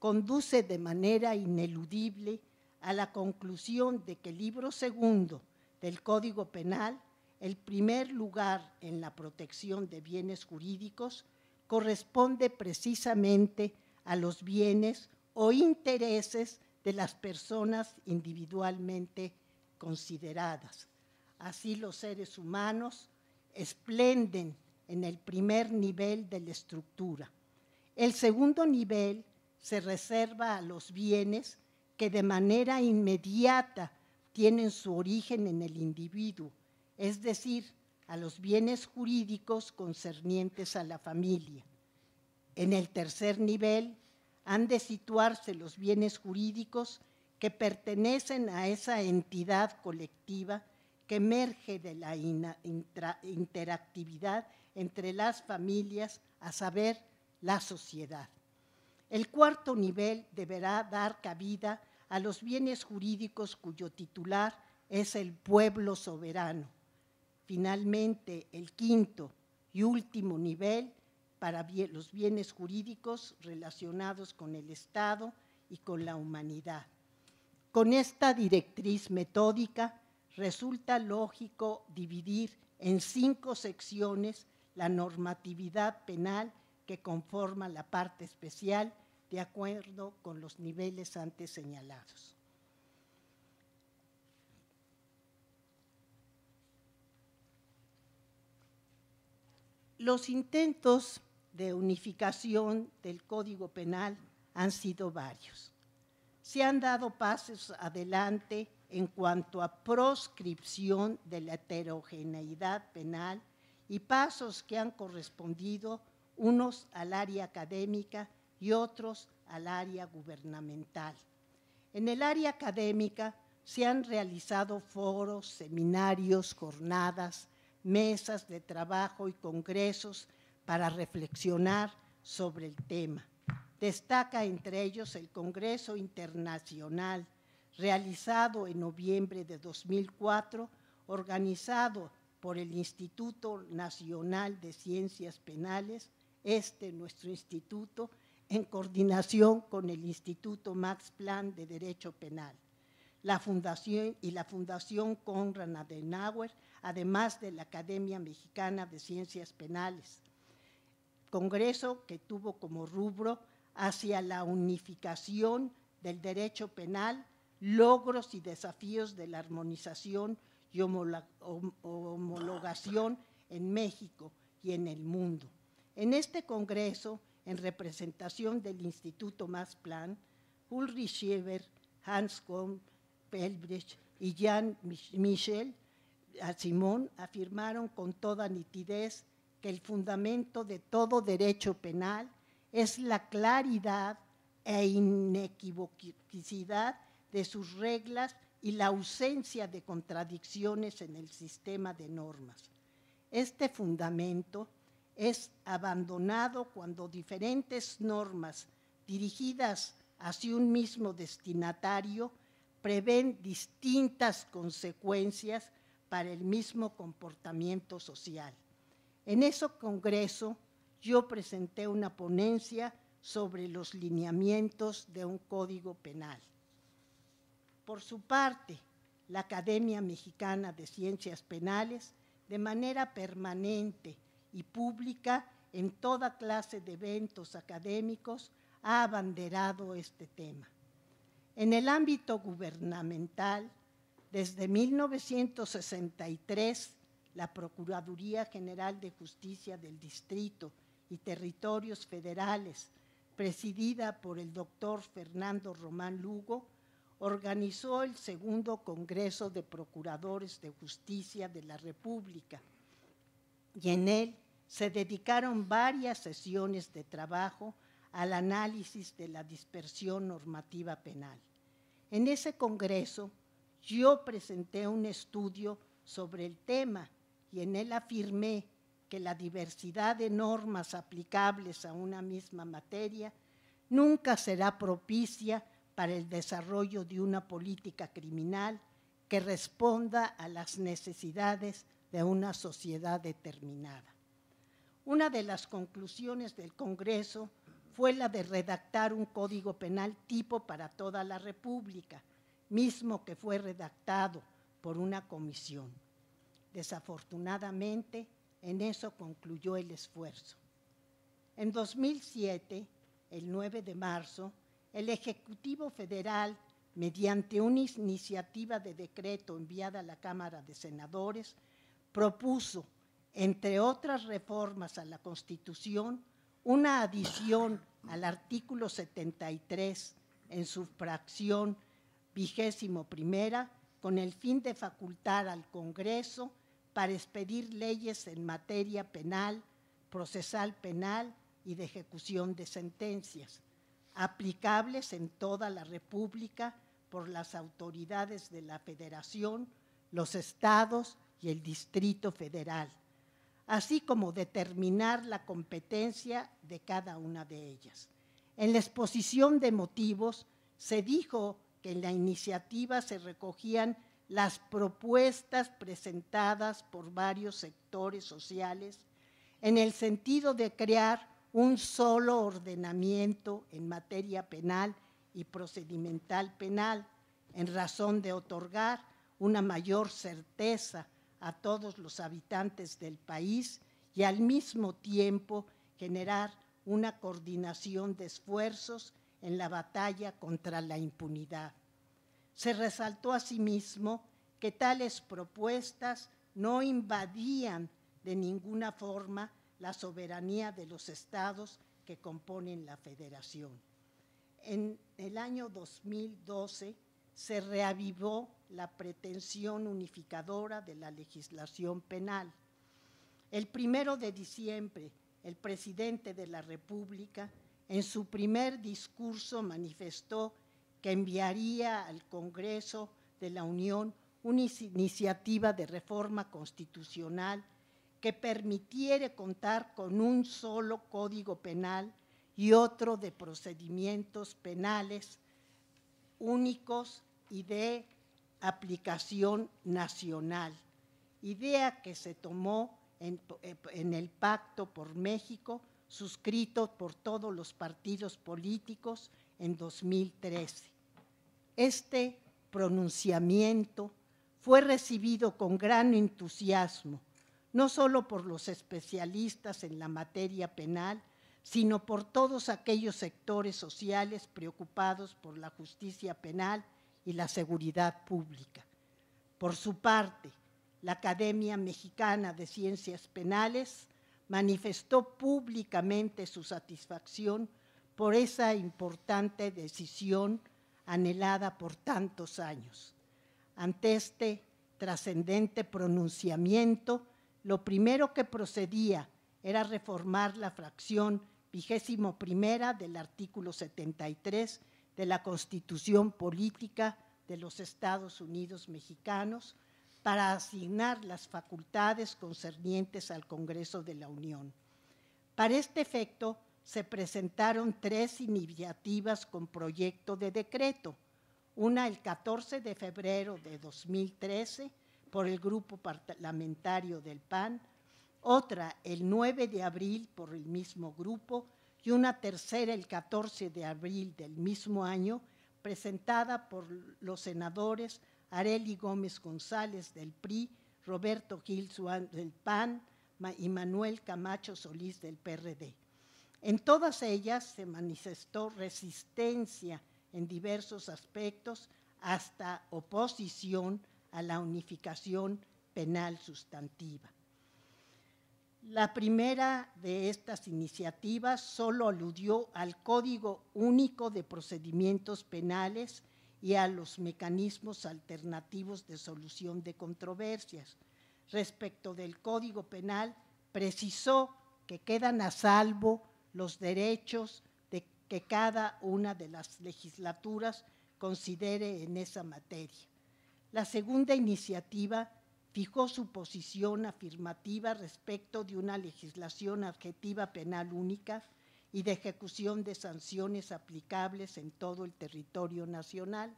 conduce de manera ineludible a la conclusión de que el libro segundo del Código Penal, el primer lugar en la protección de bienes jurídicos corresponde precisamente a los bienes o intereses de las personas individualmente consideradas. Así los seres humanos esplenden en el primer nivel de la estructura. El segundo nivel se reserva a los bienes que de manera inmediata tienen su origen en el individuo, es decir, a los bienes jurídicos concernientes a la familia. En el tercer nivel han de situarse los bienes jurídicos que pertenecen a esa entidad colectiva que emerge de la interactividad entre las familias, a saber, la sociedad. El cuarto nivel deberá dar cabida a los bienes jurídicos cuyo titular es el pueblo soberano. Finalmente, el quinto y último nivel para los bienes jurídicos relacionados con el Estado y con la humanidad. Con esta directriz metódica resulta lógico dividir en cinco secciones la normatividad penal que conforma la parte especial de acuerdo con los niveles antes señalados. Los intentos de unificación del Código Penal han sido varios. Se han dado pasos adelante en cuanto a proscripción de la heterogeneidad penal y pasos que han correspondido unos al área académica y otros al área gubernamental. En el área académica se han realizado foros, seminarios, jornadas, mesas de trabajo y congresos para reflexionar sobre el tema. Destaca entre ellos el Congreso Internacional, realizado en noviembre de 2004, organizado por el Instituto Nacional de Ciencias Penales, este nuestro instituto, en coordinación con el Instituto Max Planck de Derecho Penal la Fundación y la Fundación Conrad Adenauer, además de la Academia Mexicana de Ciencias Penales. Congreso que tuvo como rubro hacia la unificación del derecho penal, logros y desafíos de la armonización y homologación en México y en el mundo. En este Congreso en representación del Instituto Max Plan, Ulrich Schieber, Hans Kohn, Pelbrich y Jan Michel a Simón afirmaron con toda nitidez que el fundamento de todo derecho penal es la claridad e inequivocidad de sus reglas y la ausencia de contradicciones en el sistema de normas. Este fundamento es abandonado cuando diferentes normas dirigidas hacia un mismo destinatario prevén distintas consecuencias para el mismo comportamiento social. En ese congreso yo presenté una ponencia sobre los lineamientos de un código penal. Por su parte, la Academia Mexicana de Ciencias Penales, de manera permanente, y pública en toda clase de eventos académicos ha abanderado este tema. En el ámbito gubernamental, desde 1963, la Procuraduría General de Justicia del Distrito y Territorios Federales, presidida por el doctor Fernando Román Lugo, organizó el segundo Congreso de Procuradores de Justicia de la República, y en él se dedicaron varias sesiones de trabajo al análisis de la dispersión normativa penal. En ese congreso yo presenté un estudio sobre el tema y en él afirmé que la diversidad de normas aplicables a una misma materia nunca será propicia para el desarrollo de una política criminal que responda a las necesidades de una sociedad determinada. Una de las conclusiones del Congreso fue la de redactar un código penal tipo para toda la República, mismo que fue redactado por una comisión. Desafortunadamente, en eso concluyó el esfuerzo. En 2007, el 9 de marzo, el Ejecutivo Federal, mediante una iniciativa de decreto enviada a la Cámara de Senadores, propuso, entre otras reformas a la Constitución, una adición al artículo 73 en su fracción vigésimo primera con el fin de facultar al Congreso para expedir leyes en materia penal, procesal penal y de ejecución de sentencias, aplicables en toda la República por las autoridades de la Federación, los estados, y el Distrito Federal, así como determinar la competencia de cada una de ellas. En la exposición de motivos se dijo que en la iniciativa se recogían las propuestas presentadas por varios sectores sociales en el sentido de crear un solo ordenamiento en materia penal y procedimental penal, en razón de otorgar una mayor certeza a todos los habitantes del país y al mismo tiempo generar una coordinación de esfuerzos en la batalla contra la impunidad. Se resaltó asimismo que tales propuestas no invadían de ninguna forma la soberanía de los estados que componen la federación. En el año 2012 se reavivó la pretensión unificadora de la legislación penal. El primero de diciembre, el presidente de la República, en su primer discurso manifestó que enviaría al Congreso de la Unión una iniciativa de reforma constitucional que permitiere contar con un solo código penal y otro de procedimientos penales únicos y de aplicación nacional, idea que se tomó en, el Pacto por México, suscrito por todos los partidos políticos en 2013. Este pronunciamiento fue recibido con gran entusiasmo, no solo por los especialistas en la materia penal, sino por todos aquellos sectores sociales preocupados por la justicia penal y la seguridad pública. Por su parte, la Academia Mexicana de Ciencias Penales manifestó públicamente su satisfacción por esa importante decisión anhelada por tantos años. Ante este trascendente pronunciamiento, lo primero que procedía era reformar la fracción vigésimo primera del artículo 73 de la Constitución Política de los Estados Unidos Mexicanos para asignar las facultades concernientes al Congreso de la Unión. Para este efecto, se presentaron tres iniciativas con proyecto de decreto, una el 14 de febrero de 2013 por el Grupo Parlamentario del PAN, otra el 9 de abril por el mismo grupo y una tercera el 14 de abril del mismo año, presentada por los senadores Areli Gómez González del PRI, Roberto Gil del PAN y Manuel Camacho Solís del PRD. En todas ellas se manifestó resistencia en diversos aspectos hasta oposición a la unificación penal sustantiva. La primera de estas iniciativas solo aludió al Código Único de Procedimientos Penales y a los mecanismos alternativos de solución de controversias. Respecto del Código Penal, precisó que quedan a salvo los derechos de que cada una de las legislaturas considere en esa materia. La segunda iniciativa fijó su posición afirmativa respecto de una legislación adjetiva penal única y de ejecución de sanciones aplicables en todo el territorio nacional,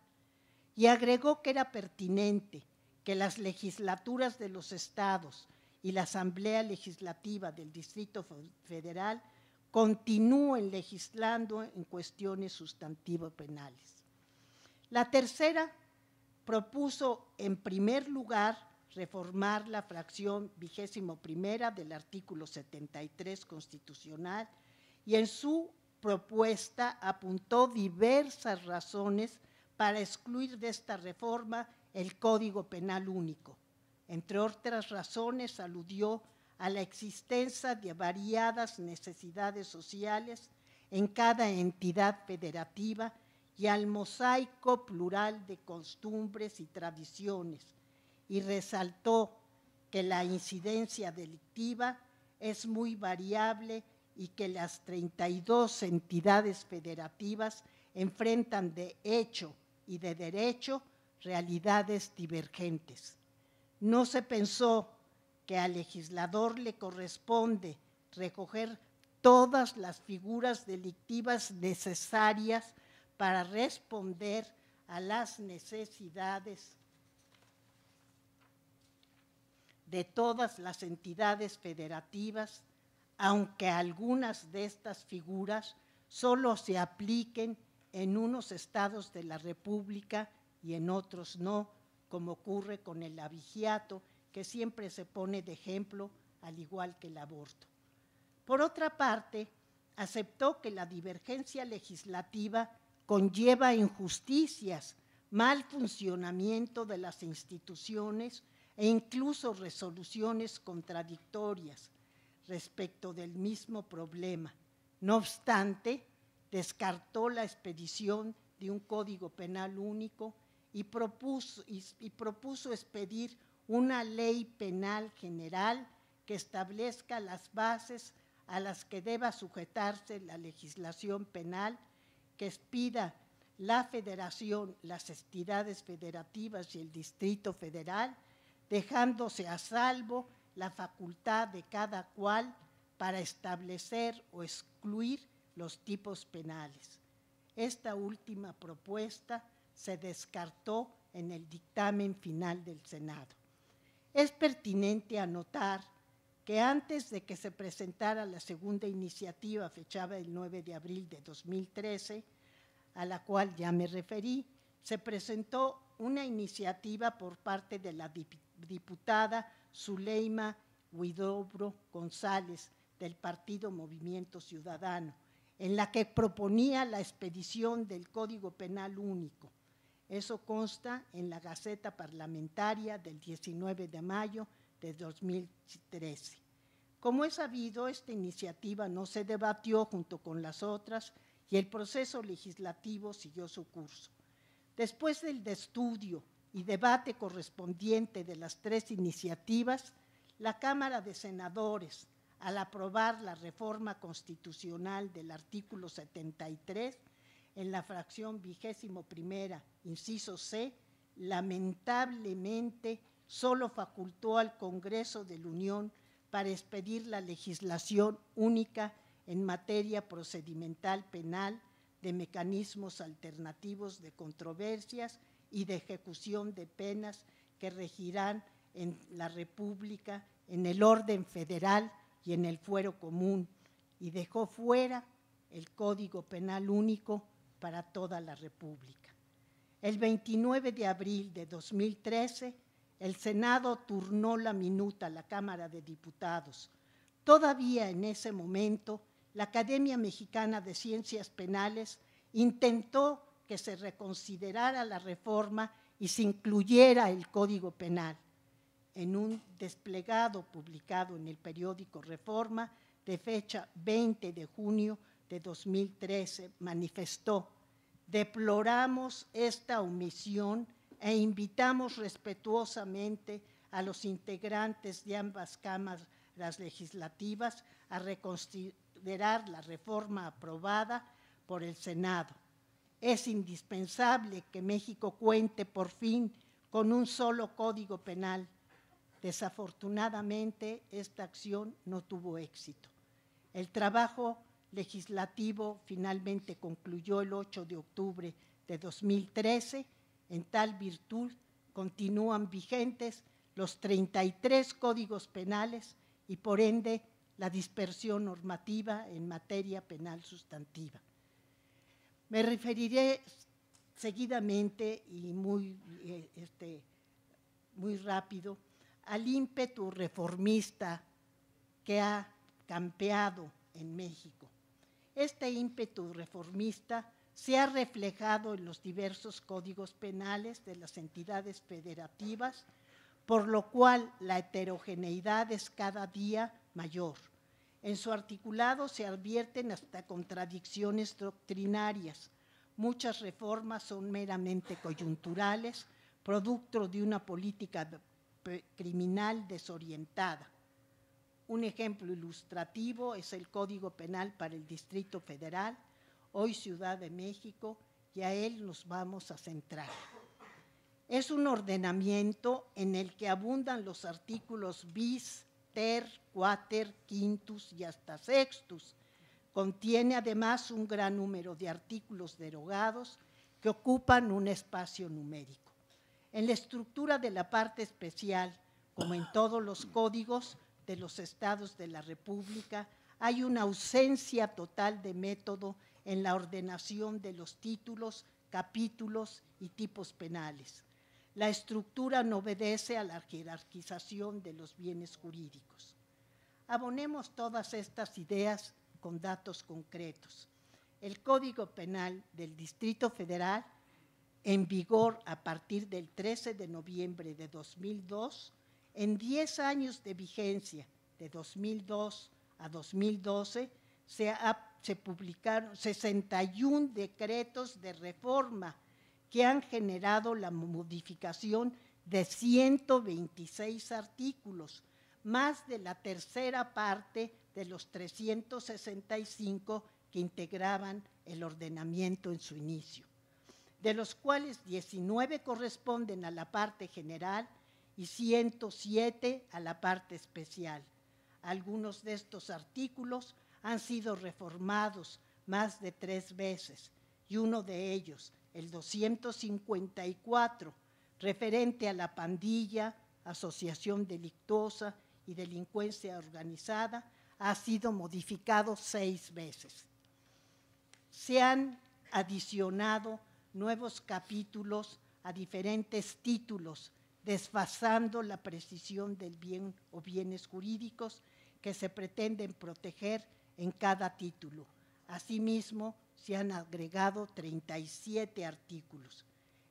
y agregó que era pertinente que las legislaturas de los estados y la Asamblea Legislativa del Distrito Federal continúen legislando en cuestiones sustantivas penales. La tercera propuso, en primer lugar, reformar la fracción vigésimo primera del artículo 73 constitucional y en su propuesta apuntó diversas razones para excluir de esta reforma el Código Penal Único. Entre otras razones aludió a la existencia de variadas necesidades sociales en cada entidad federativa y al mosaico plural de costumbres y tradiciones, y resaltó que la incidencia delictiva es muy variable y que las 32 entidades federativas enfrentan de hecho y de derecho realidades divergentes. No se pensó que al legislador le corresponde recoger todas las figuras delictivas necesarias para responder a las necesidades de todas las entidades federativas, aunque algunas de estas figuras solo se apliquen en unos estados de la República y en otros no, como ocurre con el abigiato, que siempre se pone de ejemplo, al igual que el aborto. Por otra parte, aceptó que la divergencia legislativa conlleva injusticias, mal funcionamiento de las instituciones e incluso resoluciones contradictorias respecto del mismo problema. No obstante, descartó la expedición de un código penal único y propuso, expedir una ley penal general que establezca las bases a las que deba sujetarse la legislación penal, que expida la federación, las entidades federativas y el Distrito Federal, dejándose a salvo la facultad de cada cual para establecer o excluir los tipos penales. Esta última propuesta se descartó en el dictamen final del Senado. Es pertinente anotar que antes de que se presentara la segunda iniciativa fechada el 9 de abril de 2013, a la cual ya me referí, se presentó una iniciativa por parte de la diputada, diputada Zuleima Huidobro González del Partido Movimiento Ciudadano, en la que proponía la expedición del Código Penal Único. Eso consta en la Gaceta Parlamentaria del 19 de mayo de 2013. Como es sabido, esta iniciativa no se debatió junto con las otras y el proceso legislativo siguió su curso. Después del estudio y debate correspondiente de las tres iniciativas, la Cámara de Senadores, al aprobar la reforma constitucional del artículo 73, en la fracción vigésimo primera, inciso C, lamentablemente solo facultó al Congreso de la Unión para expedir la legislación única en materia procedimental penal de mecanismos alternativos de controversias y de ejecución de penas que regirán en la República, en el orden federal y en el fuero común, y dejó fuera el Código Penal Único para toda la República. El 29 de abril de 2013, el Senado turnó la minuta a la Cámara de Diputados. Todavía en ese momento, la Academia Mexicana de Ciencias Penales intentó que se reconsiderara la reforma y se incluyera el Código Penal en un desplegado publicado en el periódico Reforma de fecha 20 de junio de 2013, manifestó, deploramos esta omisión e invitamos respetuosamente a los integrantes de ambas cámaras legislativas a reconsiderar la reforma aprobada por el Senado es indispensable que México cuente por fin con un solo código penal. Desafortunadamente, esta acción no tuvo éxito. El trabajo legislativo finalmente concluyó el 8 de octubre de 2013. En tal virtud, continúan vigentes los 33 códigos penales y, por ende, la dispersión normativa en materia penal sustantiva. Me referiré seguidamente y muy, eh, este, muy rápido al ímpetu reformista que ha campeado en México. Este ímpetu reformista se ha reflejado en los diversos códigos penales de las entidades federativas, por lo cual la heterogeneidad es cada día mayor. En su articulado se advierten hasta contradicciones doctrinarias. Muchas reformas son meramente coyunturales, producto de una política criminal desorientada. Un ejemplo ilustrativo es el Código Penal para el Distrito Federal, hoy Ciudad de México, y a él nos vamos a centrar. Es un ordenamiento en el que abundan los artículos bis, ter, cuater, quintus y hasta sextus. Contiene además un gran número de artículos derogados que ocupan un espacio numérico. En la estructura de la parte especial, como en todos los códigos de los estados de la República, hay una ausencia total de método en la ordenación de los títulos, capítulos y tipos penales. La estructura no obedece a la jerarquización de los bienes jurídicos. Abonemos todas estas ideas con datos concretos. El Código Penal del Distrito Federal, en vigor a partir del 13 de noviembre de 2002, en 10 años de vigencia, de 2002 a 2012, se, se publicaron 61 decretos de reforma que han generado la modificación de 126 artículos, más de la tercera parte de los 365 que integraban el ordenamiento en su inicio, de los cuales 19 corresponden a la parte general y 107 a la parte especial. Algunos de estos artículos han sido reformados más de tres veces y uno de ellos, el 254, referente a la pandilla, asociación delictuosa y delincuencia organizada, ha sido modificado seis veces. Se han adicionado nuevos capítulos a diferentes títulos, desfasando la precisión del bien o bienes jurídicos que se pretenden proteger en cada título. Asimismo, se han agregado 37 artículos.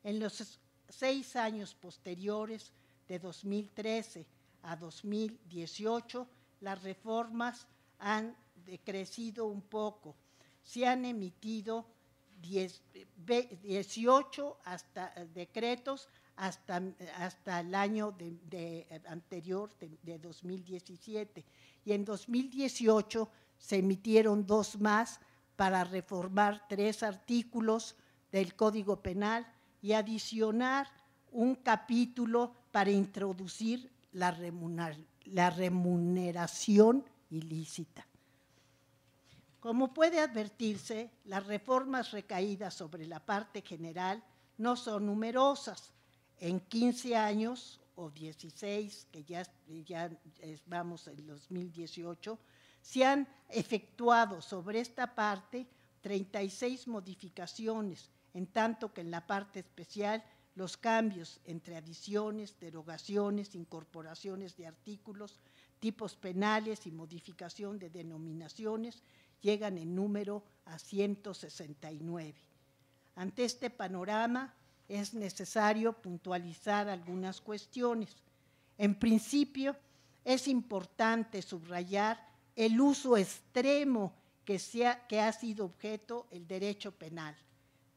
En los seis años posteriores, de 2013 a 2018, las reformas han decrecido un poco. Se han emitido 18 hasta, eh, decretos hasta, hasta, el año anterior, de 2017. Y en 2018 se emitieron dos más para reformar tres artículos del Código Penal y adicionar un capítulo para introducir la, remuneración ilícita. Como puede advertirse, las reformas recaídas sobre la parte general no son numerosas. En 15 años o 16, que ya vamos en 2018, se han efectuado sobre esta parte 36 modificaciones, en tanto que en la parte especial los cambios entre adiciones, derogaciones, incorporaciones de artículos, tipos penales y modificación de denominaciones llegan en número a 169. Ante este panorama es necesario puntualizar algunas cuestiones. En principio, es importante subrayar el uso extremo que, ha sido objeto el derecho penal.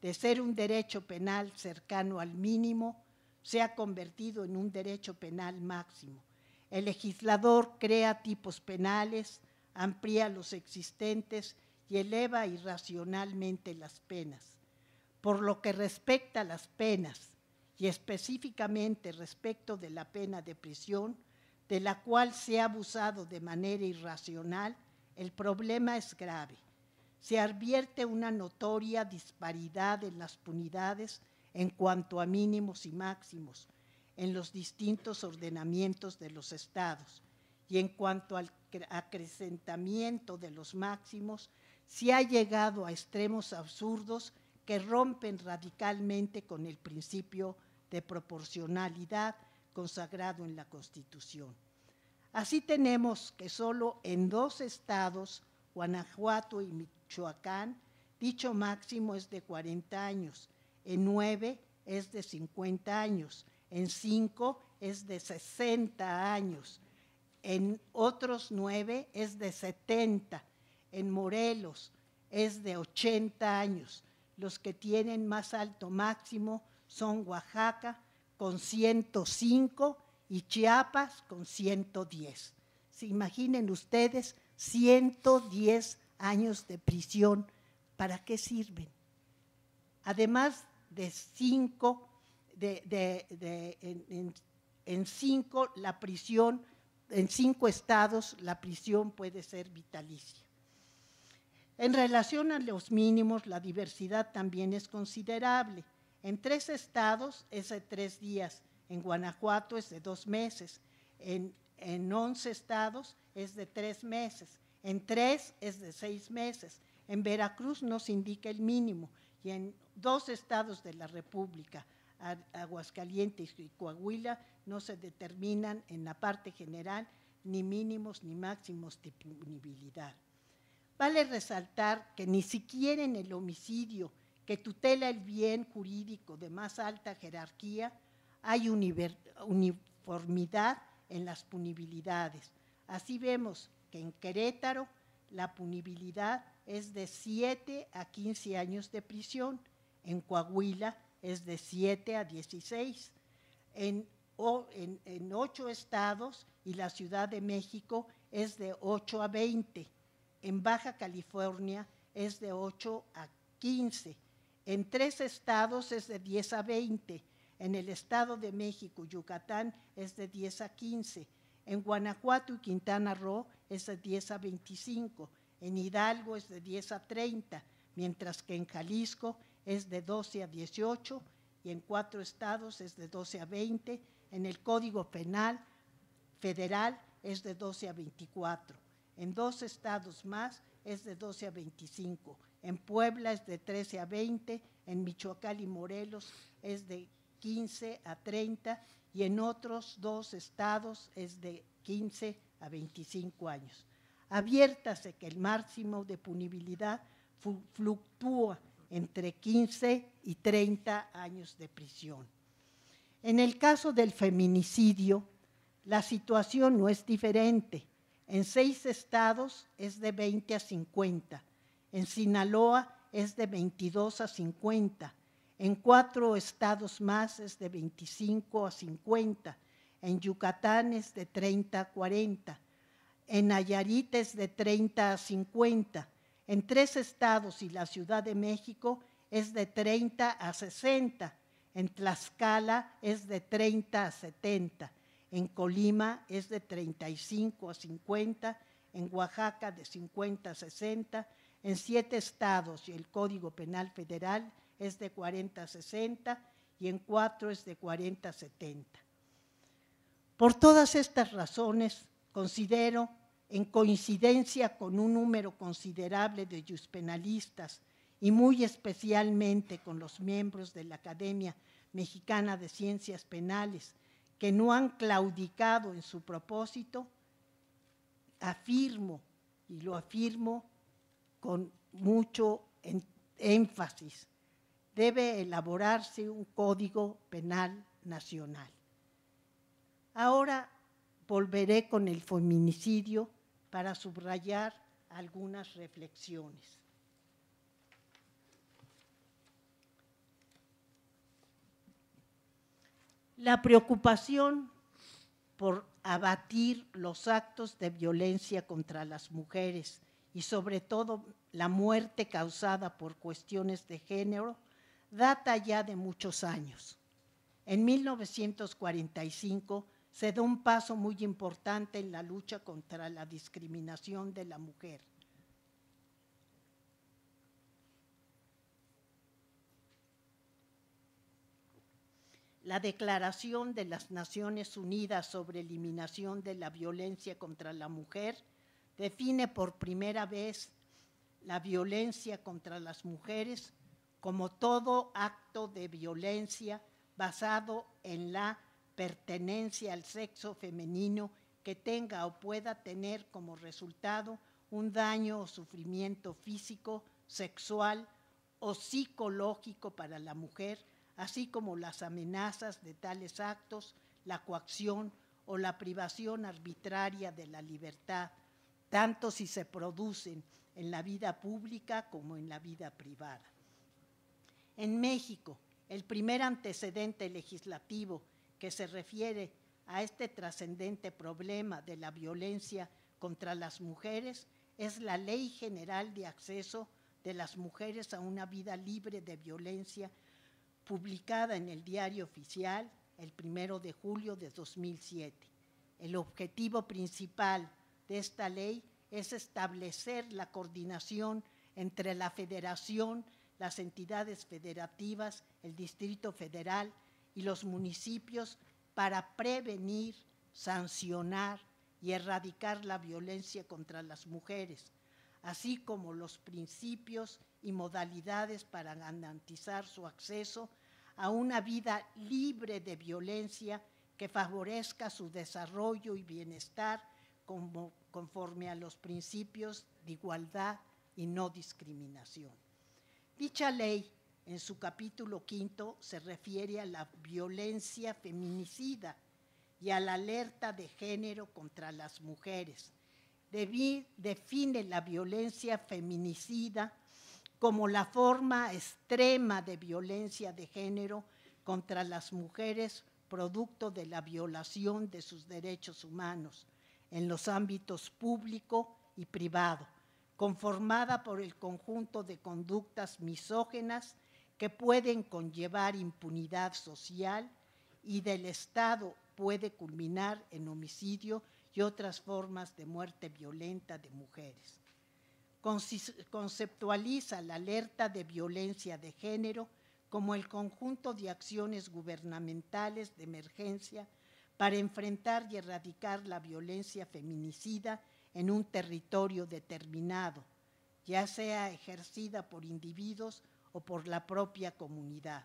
De ser un derecho penal cercano al mínimo, se ha convertido en un derecho penal máximo. El legislador crea tipos penales, amplía los existentes y eleva irracionalmente las penas. Por lo que respecta a las penas, y específicamente respecto de la pena de prisión, de la cual se ha abusado de manera irracional, el problema es grave. Se advierte una notoria disparidad en las punidades en cuanto a mínimos y máximos en los distintos ordenamientos de los estados y en cuanto al acrecentamiento de los máximos, se ha llegado a extremos absurdos que rompen radicalmente con el principio de proporcionalidad consagrado en la Constitución. Así tenemos que solo en dos estados, Guanajuato y Michoacán, dicho máximo es de 40 años, en nueve es de 50 años, en cinco es de 60 años, en otros nueve es de 70, en Morelos es de 80 años. Los que tienen más alto máximo son Oaxaca, con 105 y Chiapas con 110. Se imaginen ustedes 110 años de prisión, ¿para qué sirven? Además de cinco, en, en la prisión, en cinco estados la prisión puede ser vitalicia. En relación a los mínimos, la diversidad también es considerable. En tres estados es de tres días, en Guanajuato es de dos meses, en, once estados es de tres meses, en tres es de seis meses, en Veracruz nos indica el mínimo y en dos estados de la República, Aguascalientes y Coahuila, no se determinan en la parte general ni mínimos ni máximos de punibilidad. Vale resaltar que ni siquiera en el homicidio que tutela el bien jurídico de más alta jerarquía, hay uniformidad en las punibilidades. Así vemos que en Querétaro la punibilidad es de 7 a 15 años de prisión, en Coahuila es de 7 a 16, en, en, en 8 estados y la Ciudad de México es de 8 a 20, en Baja California es de 8 a 15 en tres estados es de 10 a 20. En el Estado de México, Yucatán, es de 10 a 15. En Guanajuato y Quintana Roo es de 10 a 25. En Hidalgo es de 10 a 30, mientras que en Jalisco es de 12 a 18 y en cuatro estados es de 12 a 20. En el Código Penal Federal es de 12 a 24. En dos estados más es de 12 a 25 en Puebla es de 13 a 20, en Michoacán y Morelos es de 15 a 30 y en otros dos estados es de 15 a 25 años. Abiértase que el máximo de punibilidad fluctúa entre 15 y 30 años de prisión. En el caso del feminicidio, la situación no es diferente. En seis estados es de 20 a 50 en Sinaloa es de 22 a 50. En cuatro estados más es de 25 a 50. En Yucatán es de 30 a 40. En Nayarit es de 30 a 50. En tres estados y la Ciudad de México es de 30 a 60. En Tlaxcala es de 30 a 70. En Colima es de 35 a 50. En Oaxaca de 50 a 60 en siete estados y el Código Penal Federal es de 40 y en cuatro es de 40 Por todas estas razones, considero, en coincidencia con un número considerable de juspenalistas y muy especialmente con los miembros de la Academia Mexicana de Ciencias Penales, que no han claudicado en su propósito, afirmo, y lo afirmo con mucho énfasis. Debe elaborarse un código penal nacional. Ahora volveré con el feminicidio para subrayar algunas reflexiones. La preocupación por abatir los actos de violencia contra las mujeres y sobre todo la muerte causada por cuestiones de género data ya de muchos años. En 1945 se da un paso muy importante en la lucha contra la discriminación de la mujer. la Declaración de las Naciones Unidas sobre Eliminación de la Violencia contra la Mujer define por primera vez la violencia contra las mujeres como todo acto de violencia basado en la pertenencia al sexo femenino que tenga o pueda tener como resultado un daño o sufrimiento físico, sexual o psicológico para la mujer, así como las amenazas de tales actos, la coacción o la privación arbitraria de la libertad tanto si se producen en la vida pública como en la vida privada. En México, el primer antecedente legislativo que se refiere a este trascendente problema de la violencia contra las mujeres es la Ley General de Acceso de las Mujeres a una Vida Libre de Violencia, publicada en el Diario Oficial el 1 de julio de 2007. El objetivo principal de esta ley es establecer la coordinación entre la federación, las entidades federativas, el Distrito Federal y los municipios para prevenir, sancionar y erradicar la violencia contra las mujeres, así como los principios y modalidades para garantizar su acceso a una vida libre de violencia que favorezca su desarrollo y bienestar conforme a los principios de igualdad y no discriminación. Dicha ley, en su capítulo quinto, se refiere a la violencia feminicida y a la alerta de género contra las mujeres. define la violencia feminicida como la forma extrema de violencia de género contra las mujeres producto de la violación de sus derechos humanos, en los ámbitos público y privado, conformada por el conjunto de conductas misógenas que pueden conllevar impunidad social y del Estado puede culminar en homicidio y otras formas de muerte violenta de mujeres. Conceptualiza la alerta de violencia de género como el conjunto de acciones gubernamentales de emergencia para enfrentar y erradicar la violencia feminicida en un territorio determinado, ya sea ejercida por individuos o por la propia comunidad,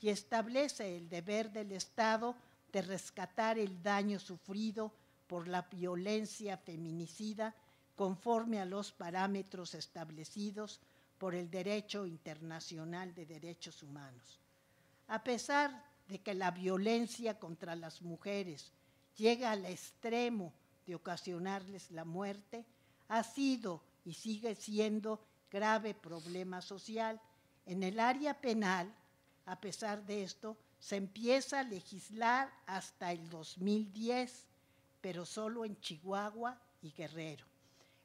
y establece el deber del Estado de rescatar el daño sufrido por la violencia feminicida conforme a los parámetros establecidos por el derecho internacional de derechos humanos. A pesar de que la violencia contra las mujeres llega al extremo de ocasionarles la muerte, ha sido y sigue siendo grave problema social. En el área penal, a pesar de esto, se empieza a legislar hasta el 2010, pero solo en Chihuahua y Guerrero.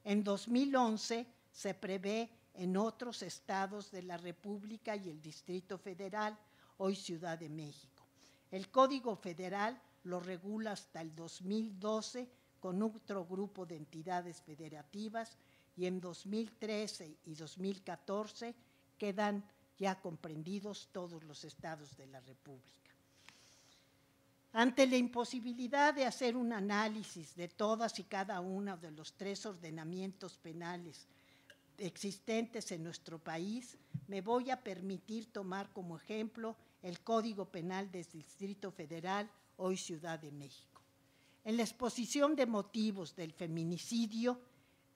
En 2011 se prevé en otros estados de la República y el Distrito Federal hoy Ciudad de México. El Código Federal lo regula hasta el 2012 con otro grupo de entidades federativas y en 2013 y 2014 quedan ya comprendidos todos los estados de la República. Ante la imposibilidad de hacer un análisis de todas y cada uno de los tres ordenamientos penales existentes en nuestro país, me voy a permitir tomar como ejemplo el Código Penal del Distrito Federal, hoy Ciudad de México. En la exposición de motivos del feminicidio,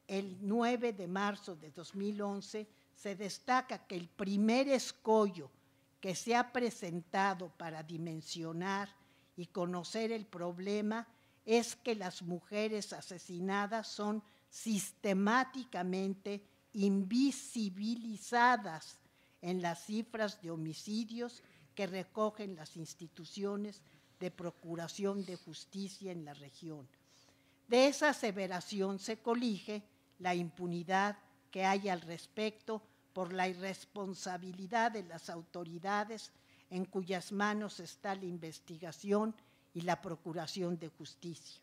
el 9 de marzo de 2011, se destaca que el primer escollo que se ha presentado para dimensionar y conocer el problema es que las mujeres asesinadas son sistemáticamente invisibilizadas en las cifras de homicidios que recogen las instituciones de procuración de justicia en la región. De esa aseveración se colige la impunidad que hay al respecto por la irresponsabilidad de las autoridades en cuyas manos está la investigación y la procuración de justicia.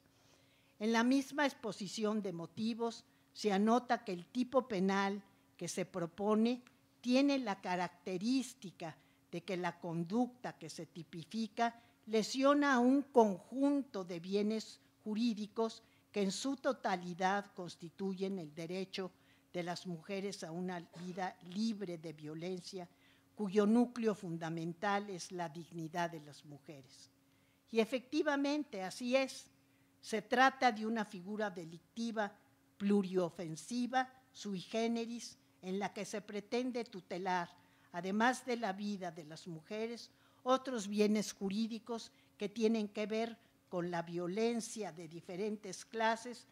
En la misma exposición de motivos se anota que el tipo penal que se propone tiene la característica de que la conducta que se tipifica lesiona a un conjunto de bienes jurídicos que en su totalidad constituyen el derecho de las mujeres a una vida libre de violencia, cuyo núcleo fundamental es la dignidad de las mujeres. Y efectivamente, así es. Se trata de una figura delictiva pluriofensiva, sui generis, en la que se pretende tutelar además de la vida de las mujeres, otros bienes jurídicos que tienen que ver con la violencia de diferentes clases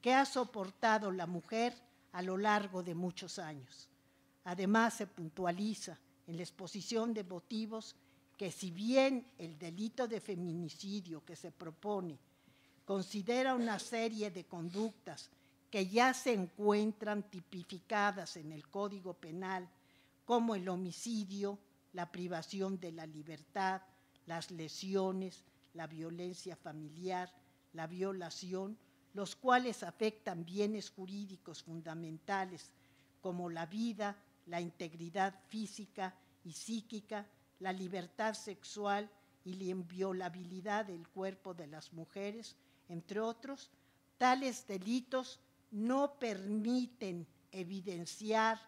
que ha soportado la mujer a lo largo de muchos años. Además, se puntualiza en la exposición de motivos que si bien el delito de feminicidio que se propone considera una serie de conductas que ya se encuentran tipificadas en el Código Penal como el homicidio, la privación de la libertad, las lesiones, la violencia familiar, la violación, los cuales afectan bienes jurídicos fundamentales como la vida, la integridad física y psíquica, la libertad sexual y la inviolabilidad del cuerpo de las mujeres, entre otros, tales delitos no permiten evidenciar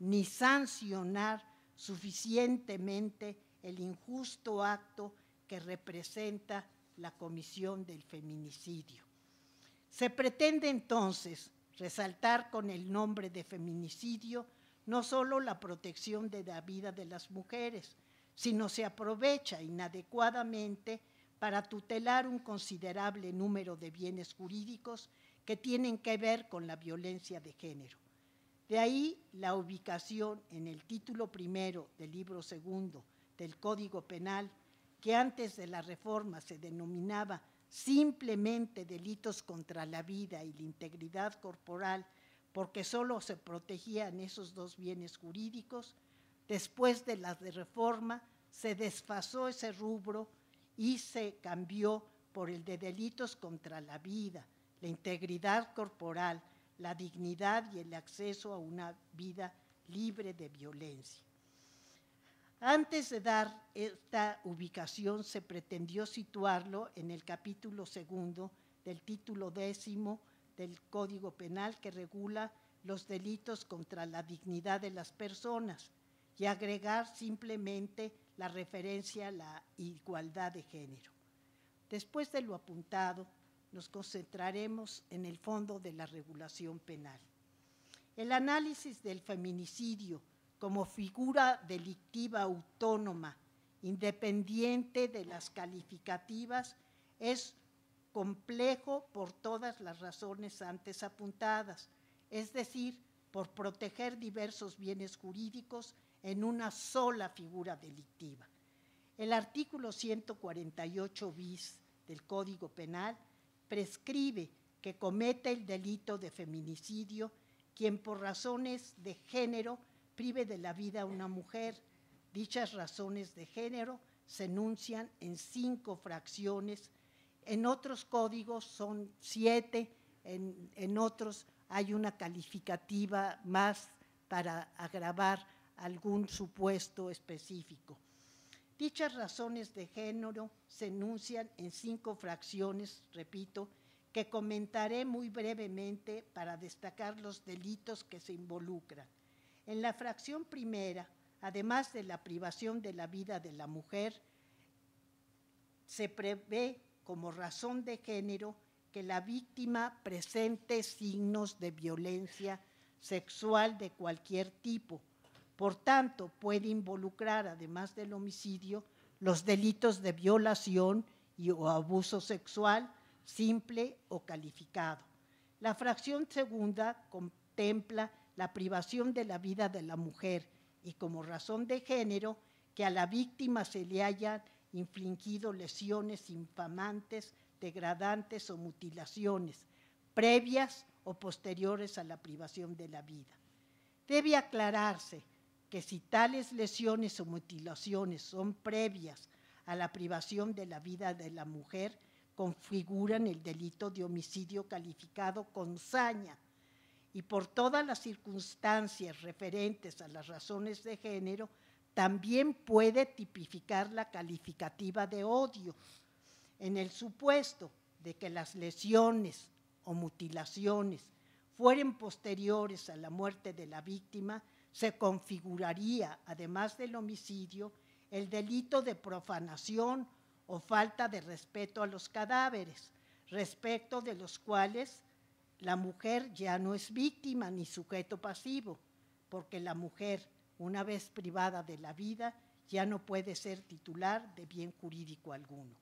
ni sancionar suficientemente el injusto acto que representa la comisión del feminicidio. Se pretende entonces resaltar con el nombre de feminicidio no solo la protección de la vida de las mujeres, sino se aprovecha inadecuadamente para tutelar un considerable número de bienes jurídicos que tienen que ver con la violencia de género. De ahí la ubicación en el título primero del libro segundo del Código Penal, que antes de la reforma se denominaba simplemente delitos contra la vida y la integridad corporal, porque solo se protegían esos dos bienes jurídicos, después de la reforma se desfasó ese rubro y se cambió por el de delitos contra la vida, la integridad corporal, la dignidad y el acceso a una vida libre de violencia. Antes de dar esta ubicación se pretendió situarlo en el capítulo segundo del título décimo del Código Penal que regula los delitos contra la dignidad de las personas y agregar simplemente la referencia a la igualdad de género. Después de lo apuntado, nos concentraremos en el fondo de la regulación penal. El análisis del feminicidio como figura delictiva autónoma, independiente de las calificativas, es complejo por todas las razones antes apuntadas, es decir, por proteger diversos bienes jurídicos en una sola figura delictiva. El artículo 148 bis del Código Penal prescribe que cometa el delito de feminicidio quien por razones de género prive de la vida a una mujer. Dichas razones de género se enuncian en cinco fracciones, en otros códigos son siete, en, en otros hay una calificativa más para agravar algún supuesto específico. Dichas razones de género se enuncian en cinco fracciones, repito, que comentaré muy brevemente para destacar los delitos que se involucran. En la fracción primera, además de la privación de la vida de la mujer, se prevé como razón de género que la víctima presente signos de violencia sexual de cualquier tipo, por tanto, puede involucrar, además del homicidio, los delitos de violación y o abuso sexual simple o calificado. La fracción segunda contempla la privación de la vida de la mujer y como razón de género que a la víctima se le hayan infligido lesiones infamantes, degradantes o mutilaciones previas o posteriores a la privación de la vida. Debe aclararse que si tales lesiones o mutilaciones son previas a la privación de la vida de la mujer, configuran el delito de homicidio calificado con saña y por todas las circunstancias referentes a las razones de género, también puede tipificar la calificativa de odio en el supuesto de que las lesiones o mutilaciones fueren posteriores a la muerte de la víctima, se configuraría, además del homicidio, el delito de profanación o falta de respeto a los cadáveres, respecto de los cuales la mujer ya no es víctima ni sujeto pasivo, porque la mujer, una vez privada de la vida, ya no puede ser titular de bien jurídico alguno.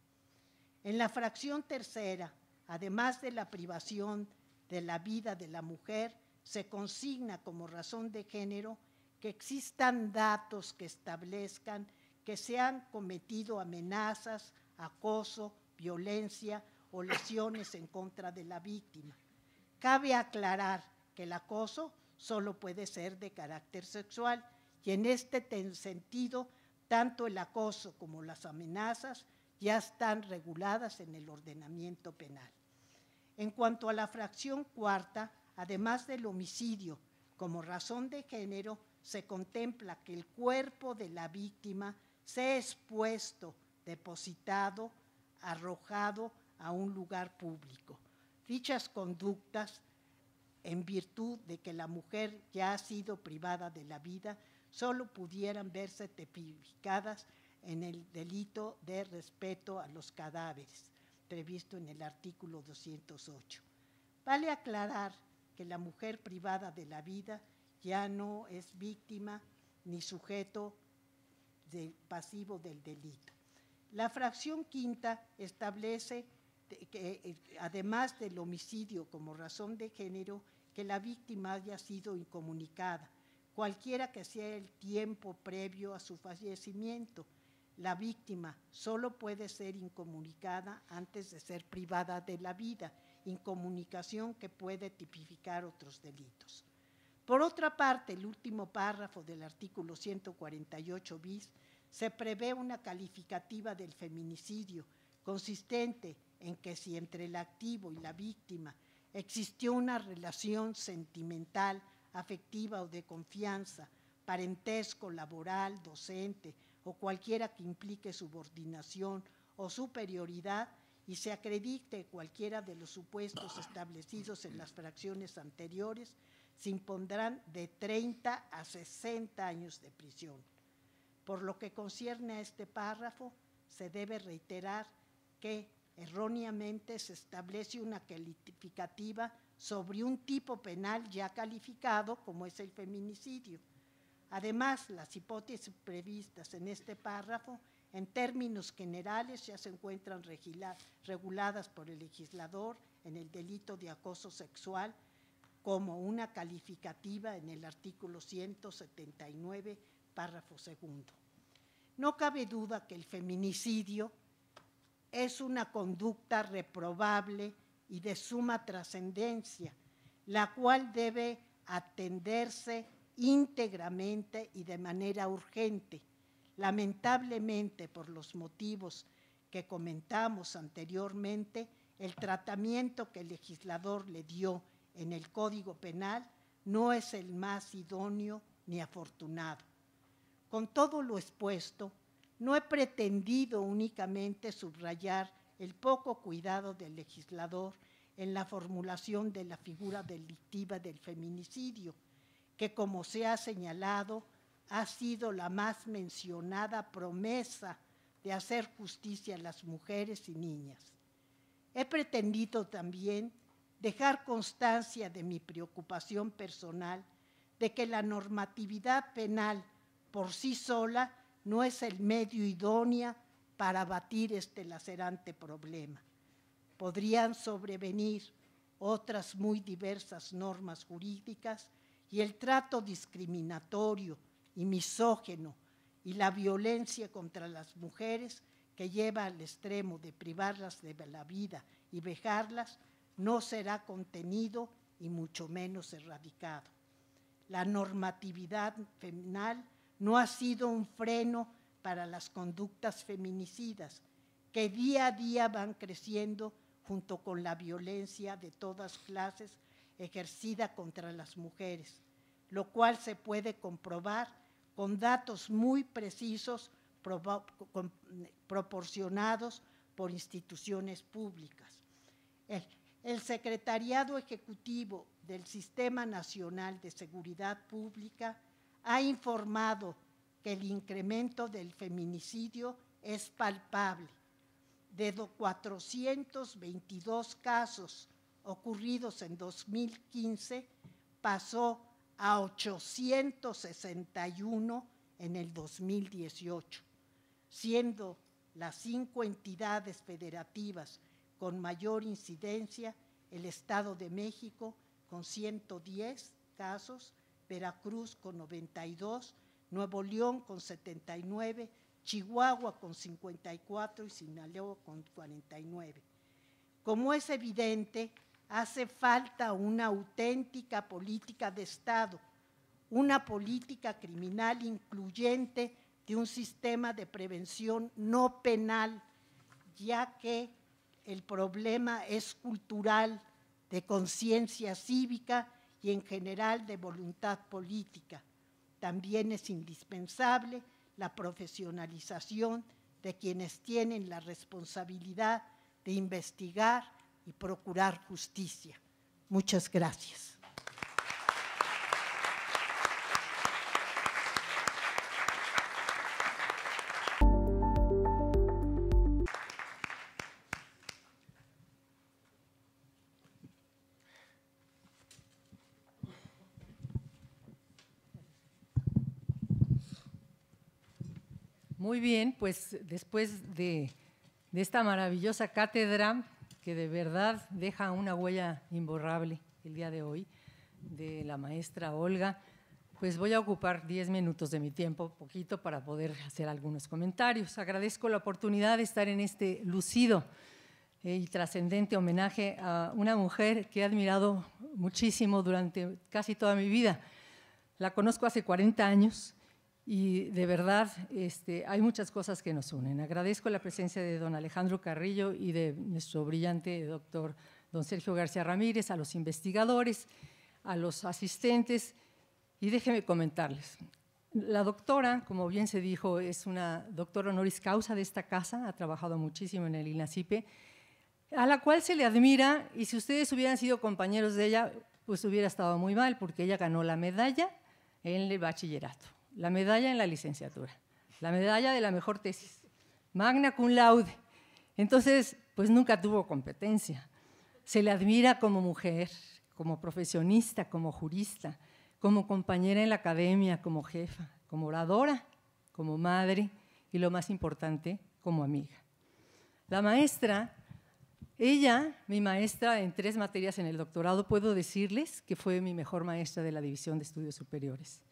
En la fracción tercera, además de la privación de la vida de la mujer, se consigna como razón de género que existan datos que establezcan que se han cometido amenazas, acoso, violencia o lesiones en contra de la víctima. Cabe aclarar que el acoso solo puede ser de carácter sexual y en este sentido tanto el acoso como las amenazas ya están reguladas en el ordenamiento penal. En cuanto a la fracción cuarta, Además del homicidio, como razón de género, se contempla que el cuerpo de la víctima sea expuesto, depositado, arrojado a un lugar público. Dichas conductas, en virtud de que la mujer ya ha sido privada de la vida, solo pudieran verse tipificadas en el delito de respeto a los cadáveres, previsto en el artículo 208. Vale aclarar que la mujer privada de la vida ya no es víctima ni sujeto pasivo del delito. La fracción quinta establece que, eh, además del homicidio como razón de género, que la víctima haya sido incomunicada, cualquiera que sea el tiempo previo a su fallecimiento. La víctima solo puede ser incomunicada antes de ser privada de la vida incomunicación que puede tipificar otros delitos. Por otra parte, el último párrafo del artículo 148 bis se prevé una calificativa del feminicidio consistente en que si entre el activo y la víctima existió una relación sentimental, afectiva o de confianza, parentesco, laboral, docente o cualquiera que implique subordinación o superioridad, y se acredite cualquiera de los supuestos establecidos en las fracciones anteriores, se impondrán de 30 a 60 años de prisión. Por lo que concierne a este párrafo, se debe reiterar que erróneamente se establece una calificativa sobre un tipo penal ya calificado como es el feminicidio. Además, las hipótesis previstas en este párrafo en términos generales, ya se encuentran reguladas por el legislador en el delito de acoso sexual como una calificativa en el artículo 179, párrafo segundo. No cabe duda que el feminicidio es una conducta reprobable y de suma trascendencia, la cual debe atenderse íntegramente y de manera urgente Lamentablemente, por los motivos que comentamos anteriormente, el tratamiento que el legislador le dio en el Código Penal no es el más idóneo ni afortunado. Con todo lo expuesto, no he pretendido únicamente subrayar el poco cuidado del legislador en la formulación de la figura delictiva del feminicidio, que como se ha señalado, ha sido la más mencionada promesa de hacer justicia a las mujeres y niñas. He pretendido también dejar constancia de mi preocupación personal de que la normatividad penal por sí sola no es el medio idónea para abatir este lacerante problema. Podrían sobrevenir otras muy diversas normas jurídicas y el trato discriminatorio y misógeno y la violencia contra las mujeres que lleva al extremo de privarlas de la vida y vejarlas no será contenido y mucho menos erradicado. La normatividad femenal no ha sido un freno para las conductas feminicidas que día a día van creciendo junto con la violencia de todas clases ejercida contra las mujeres, lo cual se puede comprobar con datos muy precisos proporcionados por instituciones públicas. El, Secretariado Ejecutivo del Sistema Nacional de Seguridad Pública ha informado que el incremento del feminicidio es palpable. De 422 casos ocurridos en 2015, pasó a 861 en el 2018, siendo las cinco entidades federativas con mayor incidencia el Estado de México con 110 casos, Veracruz con 92, Nuevo León con 79, Chihuahua con 54 y Sinaloa con 49. Como es evidente, Hace falta una auténtica política de Estado, una política criminal incluyente de un sistema de prevención no penal, ya que el problema es cultural, de conciencia cívica y en general de voluntad política. También es indispensable la profesionalización de quienes tienen la responsabilidad de investigar y procurar justicia. Muchas gracias.
Muy bien, pues después de, esta maravillosa cátedra que de verdad deja una huella imborrable el día de hoy, de la maestra Olga, pues voy a ocupar diez minutos de mi tiempo, poquito, para poder hacer algunos comentarios. Agradezco la oportunidad de estar en este lucido eh, y trascendente homenaje a una mujer que he admirado muchísimo durante casi toda mi vida. La conozco hace 40 años y de verdad, este, hay muchas cosas que nos unen. Agradezco la presencia de don Alejandro Carrillo y de nuestro brillante doctor don Sergio García Ramírez, a los investigadores, a los asistentes. Y déjenme comentarles. La doctora, como bien se dijo, es una doctora honoris causa de esta casa, ha trabajado muchísimo en el INACIPE, a la cual se le admira y si ustedes hubieran sido compañeros de ella, pues hubiera estado muy mal porque ella ganó la medalla en el bachillerato la medalla en la licenciatura, la medalla de la mejor tesis, magna cum laude. Entonces, pues nunca tuvo competencia. Se le admira como mujer, como profesionista, como jurista, como compañera en la academia, como jefa, como oradora, como madre y lo más importante, como amiga. La maestra, ella, mi maestra en tres materias en el doctorado, puedo decirles que fue mi mejor maestra de la División de Estudios Superiores.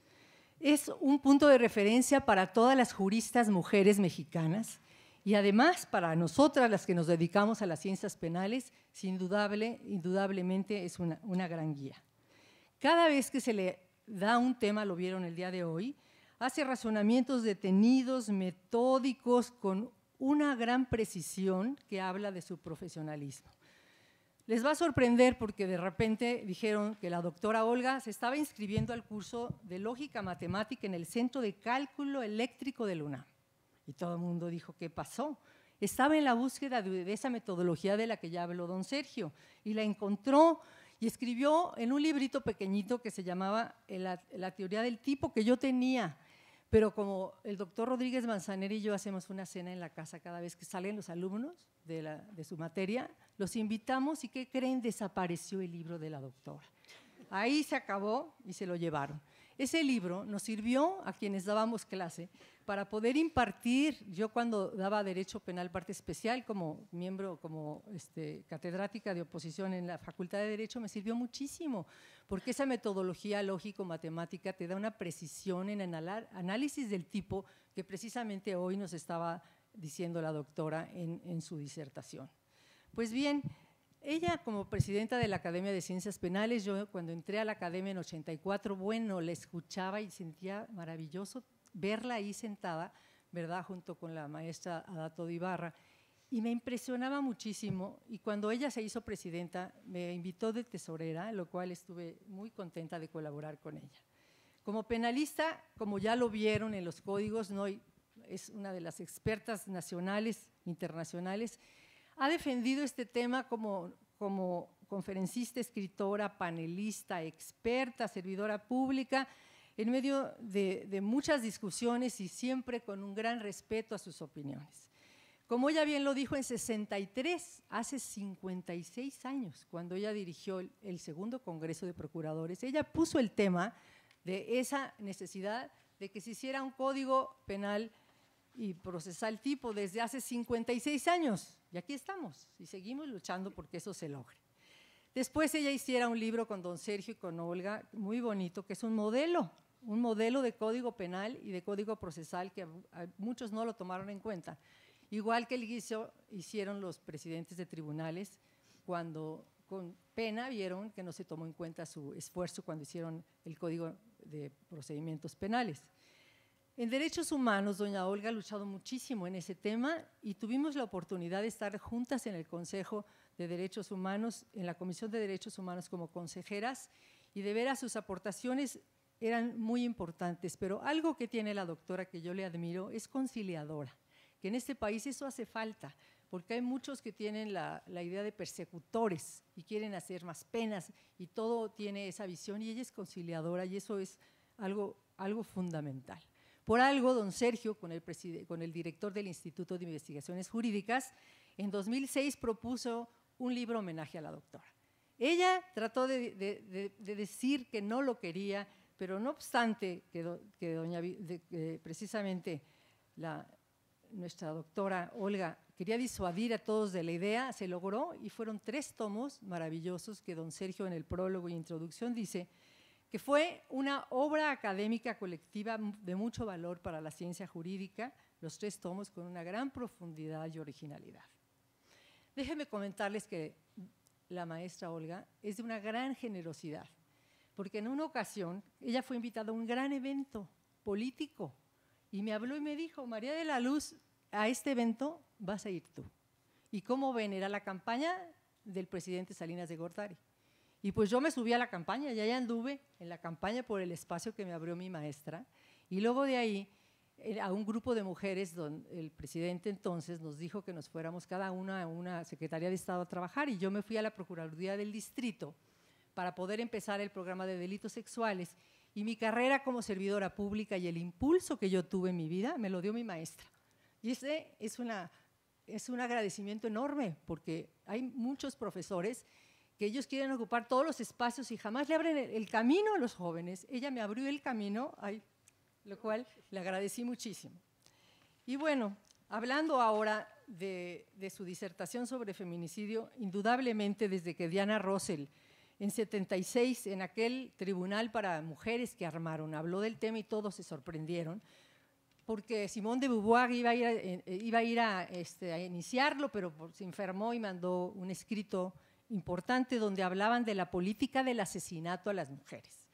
Es un punto de referencia para todas las juristas mujeres mexicanas y además para nosotras las que nos dedicamos a las ciencias penales, sin indudablemente es una gran guía. Cada vez que se le da un tema, lo vieron el día de hoy, hace razonamientos detenidos, metódicos, con una gran precisión que habla de su profesionalismo. Les va a sorprender porque de repente dijeron que la doctora Olga se estaba inscribiendo al curso de lógica matemática en el Centro de Cálculo Eléctrico de Luna. Y todo el mundo dijo, ¿qué pasó? Estaba en la búsqueda de esa metodología de la que ya habló don Sergio y la encontró y escribió en un librito pequeñito que se llamaba eh, la, teoría del tipo que yo tenía. Pero como el doctor Rodríguez Manzaner y yo hacemos una cena en la casa cada vez que salen los alumnos, de, su materia, los invitamos y ¿qué creen? Desapareció el libro de la doctora. Ahí se acabó y se lo llevaron. Ese libro nos sirvió a quienes dábamos clase para poder impartir, yo cuando daba Derecho Penal parte especial como miembro, como este, catedrática de oposición en la Facultad de Derecho, me sirvió muchísimo, porque esa metodología lógico-matemática te da una precisión en análisis del tipo que precisamente hoy nos estaba diciendo la doctora en, su disertación. Pues bien, ella como presidenta de la Academia de Ciencias Penales, yo cuando entré a la academia en 84, bueno, la escuchaba y sentía maravilloso verla ahí sentada, ¿verdad? Junto con la maestra Adato Ibarra. Y me impresionaba muchísimo y cuando ella se hizo presidenta me invitó de tesorera, lo cual estuve muy contenta de colaborar con ella. Como penalista, como ya lo vieron en los códigos, no, hay es una de las expertas nacionales, internacionales, ha defendido este tema como, como conferencista, escritora, panelista, experta, servidora pública, en medio de, muchas discusiones y siempre con un gran respeto a sus opiniones. Como ella bien lo dijo, en 63, hace 56 años, cuando ella dirigió el, el segundo Congreso de Procuradores, ella puso el tema de esa necesidad de que se hiciera un código penal y procesar el tipo desde hace 56 años. Y aquí estamos y seguimos luchando porque eso se logre. Después ella hiciera un libro con don Sergio y con Olga, muy bonito, que es un modelo, un modelo de código penal y de código procesal que muchos no lo tomaron en cuenta. Igual que el guiso hicieron los presidentes de tribunales cuando con pena vieron que no se tomó en cuenta su esfuerzo cuando hicieron el código de procedimientos penales. En derechos humanos, doña Olga ha luchado muchísimo en ese tema y tuvimos la oportunidad de estar juntas en el Consejo de Derechos Humanos, en la Comisión de Derechos Humanos como consejeras y de ver a sus aportaciones eran muy importantes, pero algo que tiene la doctora que yo le admiro es conciliadora, que en este país eso hace falta, porque hay muchos que tienen la, la idea de persecutores y quieren hacer más penas y todo tiene esa visión y ella es conciliadora y eso es algo, algo fundamental. Por algo, don Sergio, con el, director del Instituto de Investigaciones Jurídicas, en 2006 propuso un libro homenaje a la doctora. Ella trató de, decir que no lo quería, pero no obstante que, precisamente nuestra doctora Olga quería disuadir a todos de la idea, se logró y fueron tres tomos maravillosos que don Sergio en el prólogo e introducción dice que fue una obra académica colectiva de mucho valor para la ciencia jurídica, los tres tomos con una gran profundidad y originalidad. déjeme comentarles que la maestra Olga es de una gran generosidad, porque en una ocasión ella fue invitada a un gran evento político y me habló y me dijo, María de la Luz, a este evento vas a ir tú. ¿Y cómo ven? Era la campaña del presidente Salinas de Gortari. Y pues yo me subí a la campaña, ya anduve en la campaña por el espacio que me abrió mi maestra. Y luego de ahí, eh, a un grupo de mujeres, donde el presidente entonces nos dijo que nos fuéramos cada una a una secretaría de Estado a trabajar. Y yo me fui a la Procuraduría del Distrito para poder empezar el programa de delitos sexuales. Y mi carrera como servidora pública y el impulso que yo tuve en mi vida me lo dio mi maestra. Y ese es, una, es un agradecimiento enorme, porque hay muchos profesores que ellos quieren ocupar todos los espacios y jamás le abren el, camino a los jóvenes. Ella me abrió el camino, lo cual le agradecí muchísimo. Y bueno, hablando ahora de, su disertación sobre feminicidio, indudablemente desde que Diana Russell en 76, en aquel tribunal para mujeres que armaron, habló del tema y todos se sorprendieron, porque Simón de Beauvoir iba a ir a eh, este, iniciarlo, pero se enfermó y mandó un escrito importante donde hablaban de la política del asesinato a las mujeres.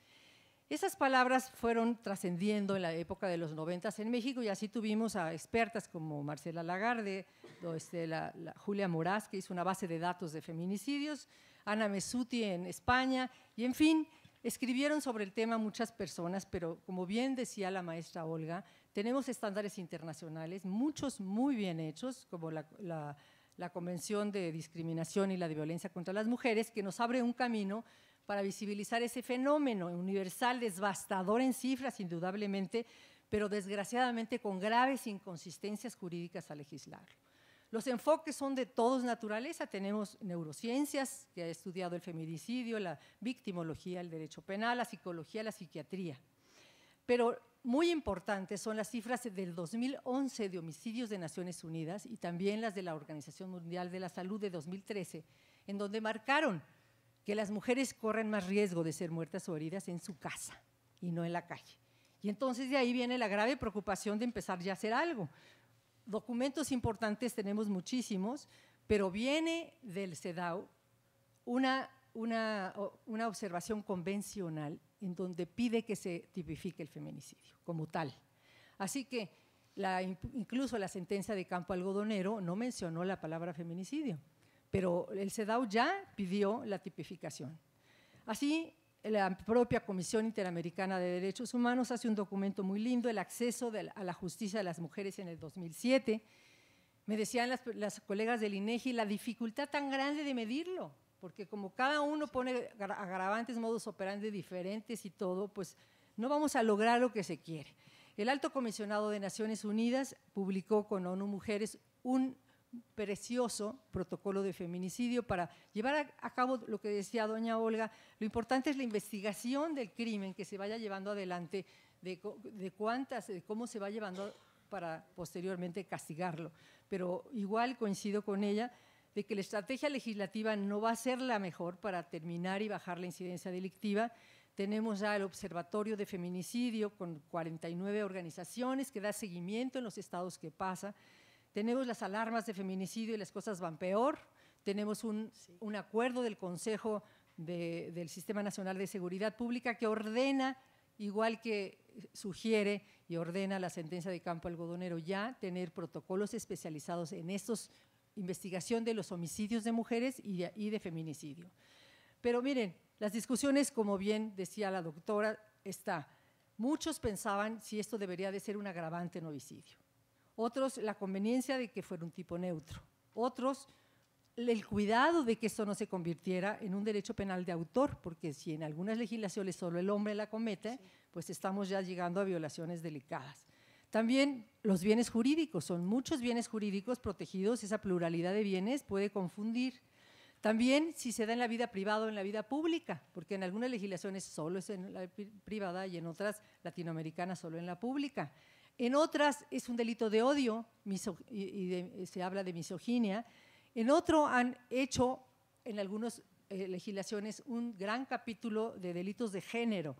Esas palabras fueron trascendiendo en la época de los noventas en México y así tuvimos a expertas como Marcela Lagarde, este, Julia Moraz, que hizo una base de datos de feminicidios, Ana Mesuti en España y, en fin, escribieron sobre el tema muchas personas, pero como bien decía la maestra Olga, tenemos estándares internacionales, muchos muy bien hechos, como la, la la Convención de Discriminación y la de Violencia contra las Mujeres, que nos abre un camino para visibilizar ese fenómeno universal, devastador en cifras, indudablemente, pero desgraciadamente con graves inconsistencias jurídicas al legislar. Los enfoques son de todos naturaleza, tenemos neurociencias, que ha estudiado el feminicidio, la victimología, el derecho penal, la psicología, la psiquiatría. Pero muy importantes son las cifras del 2011 de homicidios de Naciones Unidas y también las de la Organización Mundial de la Salud de 2013, en donde marcaron que las mujeres corren más riesgo de ser muertas o heridas en su casa y no en la calle. Y entonces de ahí viene la grave preocupación de empezar ya a hacer algo. Documentos importantes tenemos muchísimos, pero viene del CEDAW una, una, una observación convencional en donde pide que se tipifique el feminicidio como tal. Así que incluso la sentencia de Campo Algodonero no mencionó la palabra feminicidio, pero el CEDAW ya pidió la tipificación. Así, la propia Comisión Interamericana de Derechos Humanos hace un documento muy lindo, El acceso a la justicia de las mujeres en el 2007. Me decían las, las colegas del INEGI e la dificultad tan grande de medirlo porque como cada uno pone agravantes, modos operandi diferentes y todo, pues no vamos a lograr lo que se quiere. El alto comisionado de Naciones Unidas publicó con ONU Mujeres un precioso protocolo de feminicidio para llevar a, cabo lo que decía doña Olga, lo importante es la investigación del crimen que se vaya llevando adelante, de, de cuántas, de cómo se va llevando para posteriormente castigarlo. Pero igual coincido con ella, de que la estrategia legislativa no va a ser la mejor para terminar y bajar la incidencia delictiva. Tenemos ya el Observatorio de Feminicidio con 49 organizaciones que da seguimiento en los estados que pasa. Tenemos las alarmas de feminicidio y las cosas van peor. Tenemos un, acuerdo del Consejo del Sistema Nacional de Seguridad Pública que ordena igual que sugiere y ordena la sentencia de campo algodonero ya, tener protocolos especializados en estos investigación de los homicidios de mujeres y de, feminicidio. Pero miren, las discusiones, como bien decía la doctora, está. Muchos pensaban si esto debería de ser un agravante en homicidio. Otros, la conveniencia de que fuera un tipo neutro. Otros, el cuidado de que esto no se convirtiera en un derecho penal de autor, porque si en algunas legislaciones solo el hombre la comete, pues estamos ya llegando a violaciones delicadas. También los bienes jurídicos, son muchos bienes jurídicos protegidos, esa pluralidad de bienes puede confundir. También si se da en la vida privada o en la vida pública, porque en algunas legislaciones solo es en la privada y en otras latinoamericanas solo en la pública. En otras es un delito de odio y, se habla de misoginia. En otro han hecho en algunas eh, legislaciones un gran capítulo de delitos de género,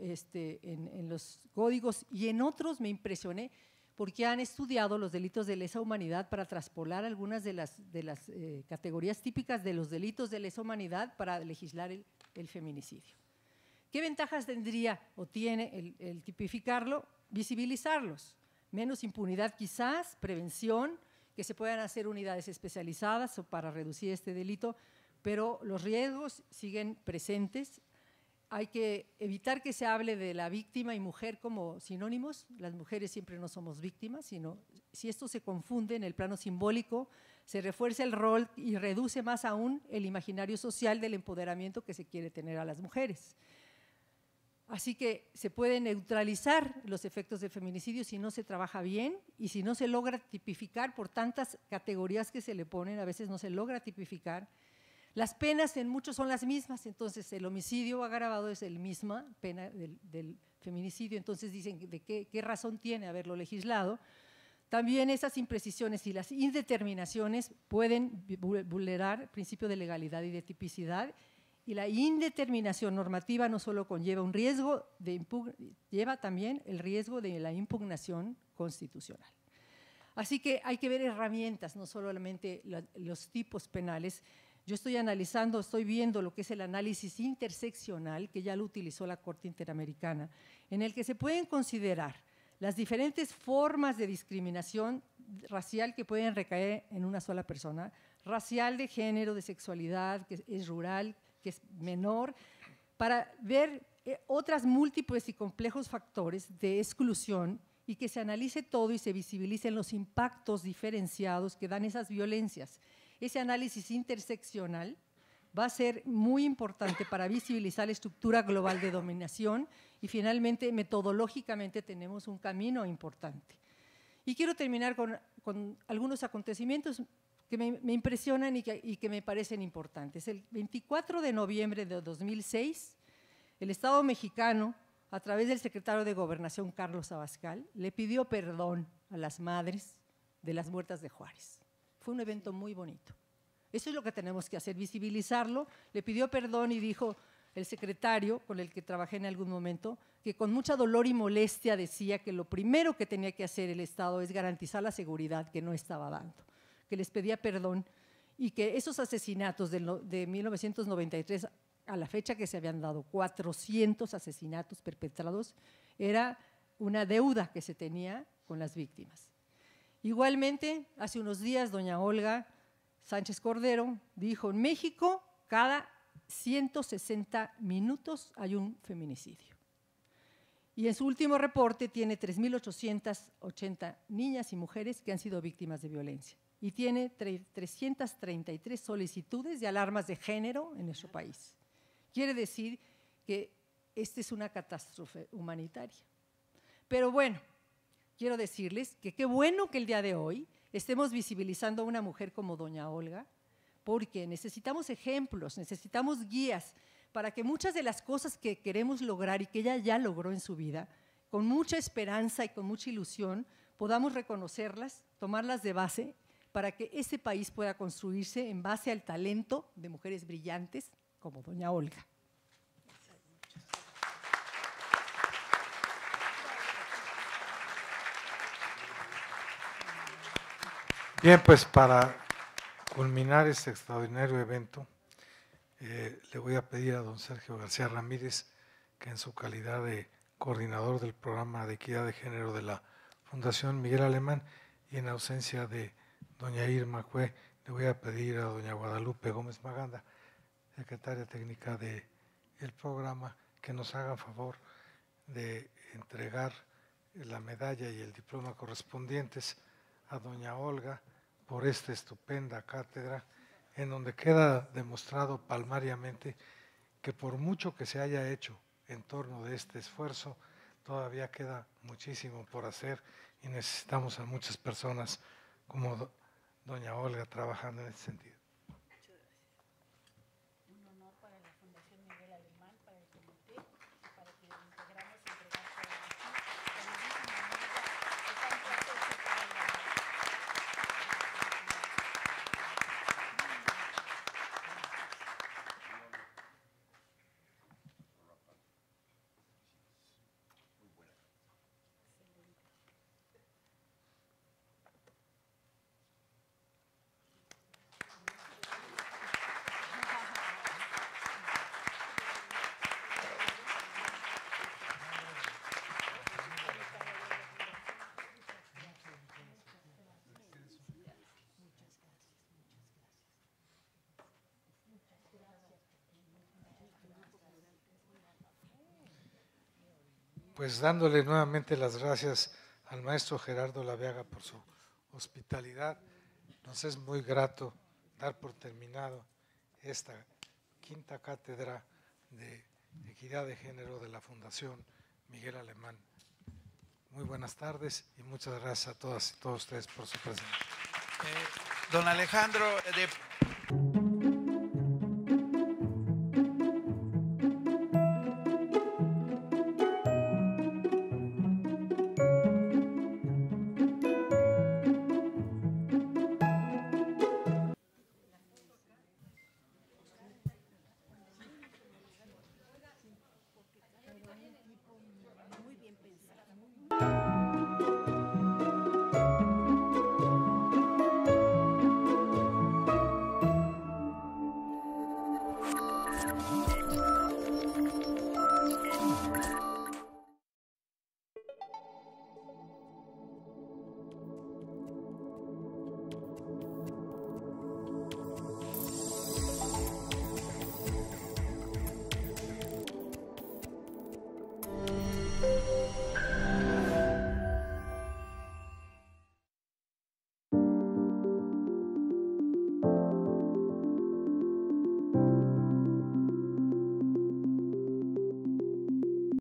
este, en, los códigos y en otros me impresioné porque han estudiado los delitos de lesa humanidad para traspolar algunas de las, de las eh, categorías típicas de los delitos de lesa humanidad para legislar el, feminicidio. ¿Qué ventajas tendría o tiene el, el, tipificarlo? Visibilizarlos. Menos impunidad quizás, prevención, que se puedan hacer unidades especializadas para reducir este delito, pero los riesgos siguen presentes hay que evitar que se hable de la víctima y mujer como sinónimos. Las mujeres siempre no somos víctimas, sino si esto se confunde en el plano simbólico, se refuerza el rol y reduce más aún el imaginario social del empoderamiento que se quiere tener a las mujeres. Así que se pueden neutralizar los efectos del feminicidio si no se trabaja bien y si no se logra tipificar por tantas categorías que se le ponen, a veces no se logra tipificar las penas en muchos son las mismas, entonces el homicidio agravado es el misma pena del, feminicidio, entonces dicen de qué, razón tiene haberlo legislado. También esas imprecisiones y las indeterminaciones pueden vulnerar el principio de legalidad y de tipicidad y la indeterminación normativa no solo conlleva un riesgo de lleva también el riesgo de la impugnación constitucional. Así que hay que ver herramientas, no solamente los tipos penales, yo estoy analizando, estoy viendo lo que es el análisis interseccional, que ya lo utilizó la Corte Interamericana, en el que se pueden considerar las diferentes formas de discriminación racial que pueden recaer en una sola persona, racial de género, de sexualidad, que es rural, que es menor, para ver eh, otras múltiples y complejos factores de exclusión y que se analice todo y se visibilicen los impactos diferenciados que dan esas violencias ese análisis interseccional va a ser muy importante para visibilizar la estructura global de dominación y finalmente metodológicamente tenemos un camino importante. Y quiero terminar con, algunos acontecimientos que me, impresionan y que, y que, me parecen importantes. El 24 de noviembre de 2006, el Estado mexicano, a través del secretario de Gobernación Carlos Abascal, le pidió perdón a las madres de las muertas de Juárez. Fue un evento muy bonito. Eso es lo que tenemos que hacer, visibilizarlo. Le pidió perdón y dijo el secretario con el que trabajé en algún momento, que con mucha dolor y molestia decía que lo primero que tenía que hacer el Estado es garantizar la seguridad que no estaba dando, que les pedía perdón y que esos asesinatos de, 1993 a la fecha que se habían dado, 400 asesinatos perpetrados, era una deuda que se tenía con las víctimas. Igualmente, hace unos días, doña Olga Sánchez Cordero dijo, en México cada 160 minutos hay un feminicidio. Y en su último reporte tiene 3.880 niñas y mujeres que han sido víctimas de violencia y tiene 333 solicitudes de alarmas de género en nuestro país. Quiere decir que esta es una catástrofe humanitaria. Pero bueno, quiero decirles que qué bueno que el día de hoy estemos visibilizando a una mujer como doña Olga, porque necesitamos ejemplos, necesitamos guías para que muchas de las cosas que queremos lograr y que ella ya logró en su vida, con mucha esperanza y con mucha ilusión, podamos reconocerlas, tomarlas de base para que ese país pueda construirse en base al talento de mujeres brillantes como doña Olga.
Bien, pues para culminar este extraordinario evento, eh, le voy a pedir a don Sergio García Ramírez que en su calidad de coordinador del programa de equidad de género de la Fundación Miguel Alemán y en ausencia de doña Irma Cue, le voy a pedir a doña Guadalupe Gómez Maganda, secretaria técnica del el programa, que nos haga favor de entregar la medalla y el diploma correspondientes a doña Olga por esta estupenda cátedra, en donde queda demostrado palmariamente que por mucho que se haya hecho en torno de este esfuerzo, todavía queda muchísimo por hacer y necesitamos a muchas personas como doña Olga trabajando en este sentido. pues dándole nuevamente las gracias al maestro Gerardo Laveaga por su hospitalidad. Nos es muy grato dar por terminado esta quinta cátedra de equidad de género de la Fundación Miguel Alemán. Muy buenas tardes y muchas gracias a todas y todos ustedes por su presencia. Eh, don Alejandro, eh, de